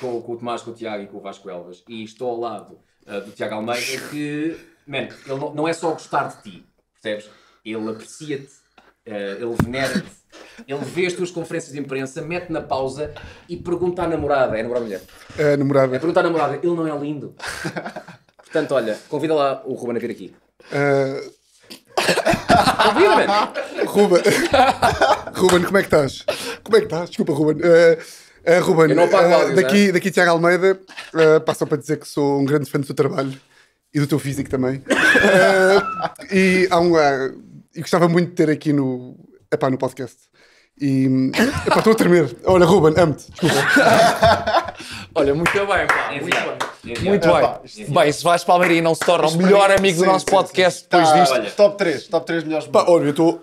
com, com o Tomás, com o Tiago e com o Vasco Elvas, e estou ao lado uh, do Tiago Almeida, que, mano, ele não, não é só gostar de ti, percebes? Ele aprecia-te eh, ele venera ele vê as tuas conferências de imprensa, mete na pausa e pergunta à namorada. É namorada mulher? É namorada. É pergunta à namorada, ele não é lindo? Portanto, olha, convida lá o Ruben a vir aqui. Uh... Eh, Convida-me! Ruben. Ruben, como é que estás? Como é que estás? Desculpa, Ruben. Uh... Uh, Ruben, uh, daqui, né? daqui Tiago Almeida, uh, passa para dizer que sou um grande fã do teu trabalho e do teu físico também. e há um e gostava muito de ter aqui no, epá, no podcast. E epá, estou a tremer. Olha, Ruben, amo-te. Desculpa. Olha, muito bem, pá. Muito bem. Muito bem. Bem, se Vasco e não se torna o melhor amigo do nosso podcast tá, depois disto. top 3, top 3 melhores Pá, olha, eu estou.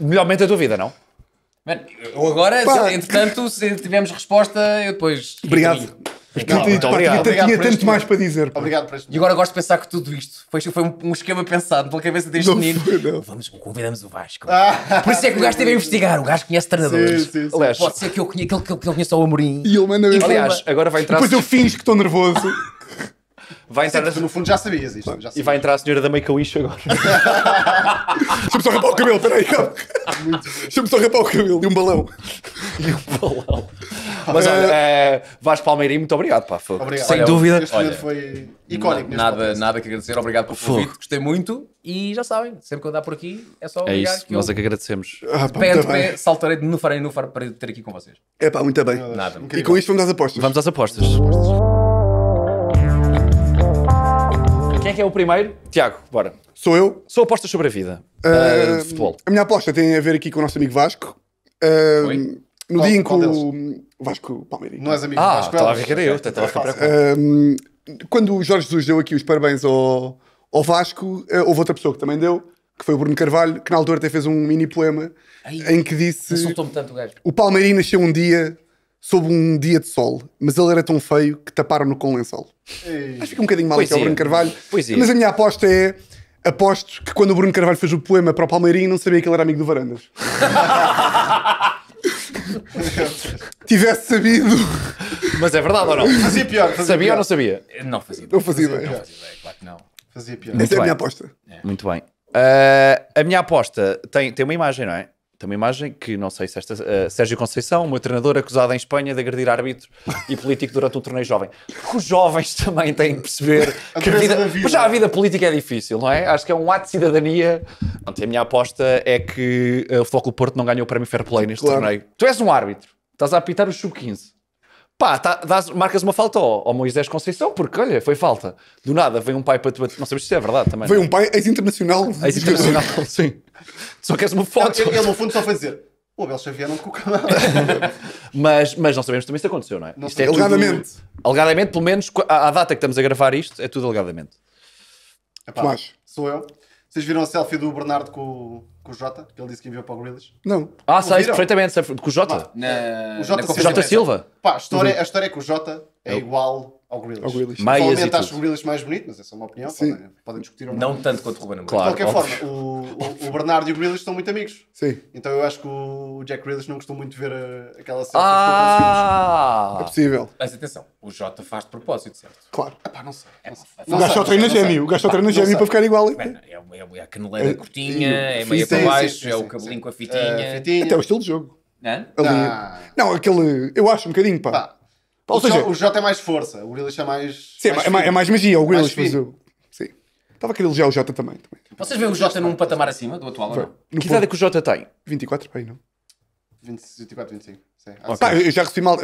Melhormente a tua vida, não? Mano, agora, entretanto, se tivermos resposta, eu depois. Obrigado. Não, obrigado. Tinha, tinha tanto mais para dizer. Obrigado por este E agora gosto de pensar que tudo isto foi, foi um esquema pensado pela cabeça deste não menino. Foi, Vamos, convidamos o Vasco. Ah, por isso é que o gajo esteve a investigar. O gajo conhece treinadores. Sim, sim, sim. Aliás, pode ser que eu conheça, que ele, que ele conheça o Amorim. E ele manda Aliás, agora vai entrar. Depois eu finjo que estou nervoso. Vai entrar Sim, a... No fundo já sabias isto. Já sabias. E vai entrar a senhora da Make-A-Wish agora. Deixa-me só rapar o cabelo, peraí. Deixa-me só rapar o cabelo. E um balão. E um balão. Mas olha, é... Vasco Palmeirinho, muito obrigado, pá. Foi. Obrigado. Sem olha, dúvida. Este olha, foi icónico. Nada, nada que agradecer. Obrigado pelo convite. Gostei muito. E já sabem, sempre que eu andar por aqui é só. É isso, que nós eu... é que agradecemos. Ah, pá, de pé a pé, saltarei de Nufar em Nufar para ter aqui com vocês. É pá, muito bem. Nada. E com isto vamos às apostas. Vamos às apostas. Vamos às apostas. Quem é que é o primeiro? Tiago, bora. Sou eu. Sou apostas sobre a vida. Uh, de futebol. A minha aposta tem a ver aqui com o nosso amigo Vasco. Uh, no qual, dia em que o Vasco Palmeiras. Não és amigo ah, Vasco. Estava a ver que era eu, estava a ficar Quando o Jorge Jesus deu aqui os parabéns ao, ao Vasco, eh, houve outra pessoa que também deu, que foi o Bruno Carvalho, que na altura até fez um mini poema Ai, em que disse: tanto, O Palmeirinho nasceu um dia sob um dia de sol, mas ele era tão feio que taparam-no com um lençol. Acho que fica um bocadinho mal aqui ao é. Bruno Carvalho. Pois é. Mas a minha aposta é. Aposto que quando o Bruno Carvalho fez o poema para o Palmeirinho, não sabia que ele era amigo do Varandas. Tivesse sabido. Mas é verdade ou não? Fazia pior. Fazia sabia pior. ou não sabia? Não fazia. Não fazia Não fazia claro que não. Fazia pior. Essa é a minha aposta. É. Muito bem. Uh, a minha aposta tem, tem uma imagem, não é? tem uma imagem que não sei se esta. Uh, Sérgio Conceição, o meu treinador, acusado em Espanha de agredir árbitro e político durante um torneio jovem. Porque os jovens também têm de perceber que a vida, já a vida política é difícil, não é? Acho que é um ato de cidadania. a minha aposta é que eh, o Foco Porto não ganhou o prémio Fair Play neste claro. torneio. Tu és um árbitro, estás a apitar o sub-15. Pá, tá, das, marcas uma falta ao, ao, Moisés Conceição, porque olha, foi falta. Do nada, vem um pai para te bater. Não sabes se é verdade também. Veio é? um pai ex-internacional. Ex-internacional, sim. Só queres uma foto. Ele, ele no fundo só foi dizer. O Abel Xavier não tocou nada. mas, mas não sabemos também se aconteceu, não é? isto é alegadamente. Tudo, alegadamente, pelo menos à, à, data que estamos a gravar isto, é tudo alegadamente. Epá, Tomás. Sou eu. Vocês viram a selfie do Bernardo com, com o Jota? Que ele disse que enviou para o Grealish? Não. Ah, não sei perfeitamente. Com o Jota? Na, o Jota Silva. Silva. Pá, a, história, uhum. a história é que o Jota é, é igual ao Grealish. Ao Grealish. Provavelmente acho o Grealish mais bonito, mas essa é uma opinião. Podem, podem discutir. Ou não, não tanto quanto o Ruben Claro. De qualquer óbvio. forma, o, o, o, Bernardo e o Grealish são muito amigos. Sim. Então eu acho que o Jack Grealish não gostou muito de ver a, aquela cena. ah! É possível. Mas atenção, o Jota faz de propósito, certo? Claro. Epá, ah, não sei. não sei. É, é, o gajo só treina gêmeo. O gajo só treina gêmeo para ficar igual. É, é, é a caneleira curtinha, é meia para baixo, é o cabelinho com a fitinha. Até o estilo de jogo. Não? Ali, ah. não, aquele. Eu acho um bocadinho, pá. pá ou o, seja, J, o é mais força, o Grealish é mais. Sim, mais é, mais, é mais magia o Grealish, mas o. Sim. Estava a querer elogiar o Jota também, também. Vocês veem o Jota num patamar acima do atual ou não? Que idade é que o Jota tem? 24, aí não? 24, 25. Sim. Okay. Pá, ah, eu já recebi mal,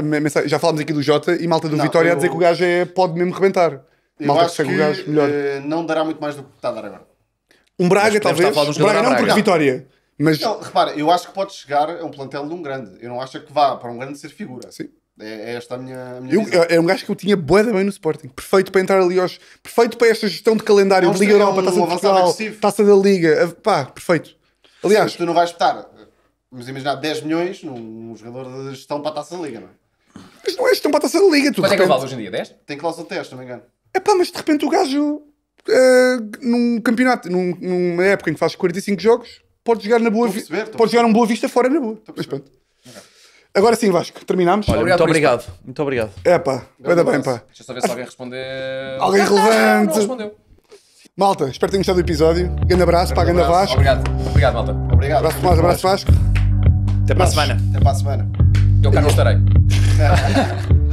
já falámos aqui do Jota e malta do não, Vitória eu... a dizer que o gajo é, pode mesmo rebentar. Eu malta acho que, que o gajo melhor. Eh, não dará muito mais do que está a dar agora. Um Braga, talvez. Braga, não, Braga não, porque não. Vitória. Mas... Não, repara, eu acho que pode chegar a um plantel de um grande. Eu não acho que vá para um grande ser figura. Sim. É, é esta a minha, a minha eu, visão. É, é um gajo que eu tinha boeda bem no Sporting. Perfeito para entrar ali hoje, Perfeito para esta gestão de calendário. Não, Liga é Europa, Taça de Portugal, Taça da Liga. Pá, perfeito. Aliás... Sim, tu não vais estar... Vamos imaginar 10 milhões num jogador de gestão para a Taça da Liga, não é? Mas não é gestão para a Taça da Liga. Tu, Quanto repente... é que ele vale hoje em dia? 10? Tem cláusula de 10, se não me engano. É pá, mas de repente o gajo... Uh, num campeonato, num, numa época em que fazes 45 jogos, pode jogar na boa vista, pode jogar um boa vista fora na boa. Mas pronto. Agora sim, Vasco, terminamos. Olha, muito obrigado. Isso, muito obrigado. É pá, ainda bem, pá. Deixa eu ver se alguém responder. Alguém ah, relevante. Não respondeu. Malta, espero que tenham gostado do episódio. Grande abraço, para a Ganda Vasco. Obrigado, obrigado, malta. Obrigado. Abraço mais, abraço Vasco. Até para a semana. Até para a semana. Eu cá não estarei.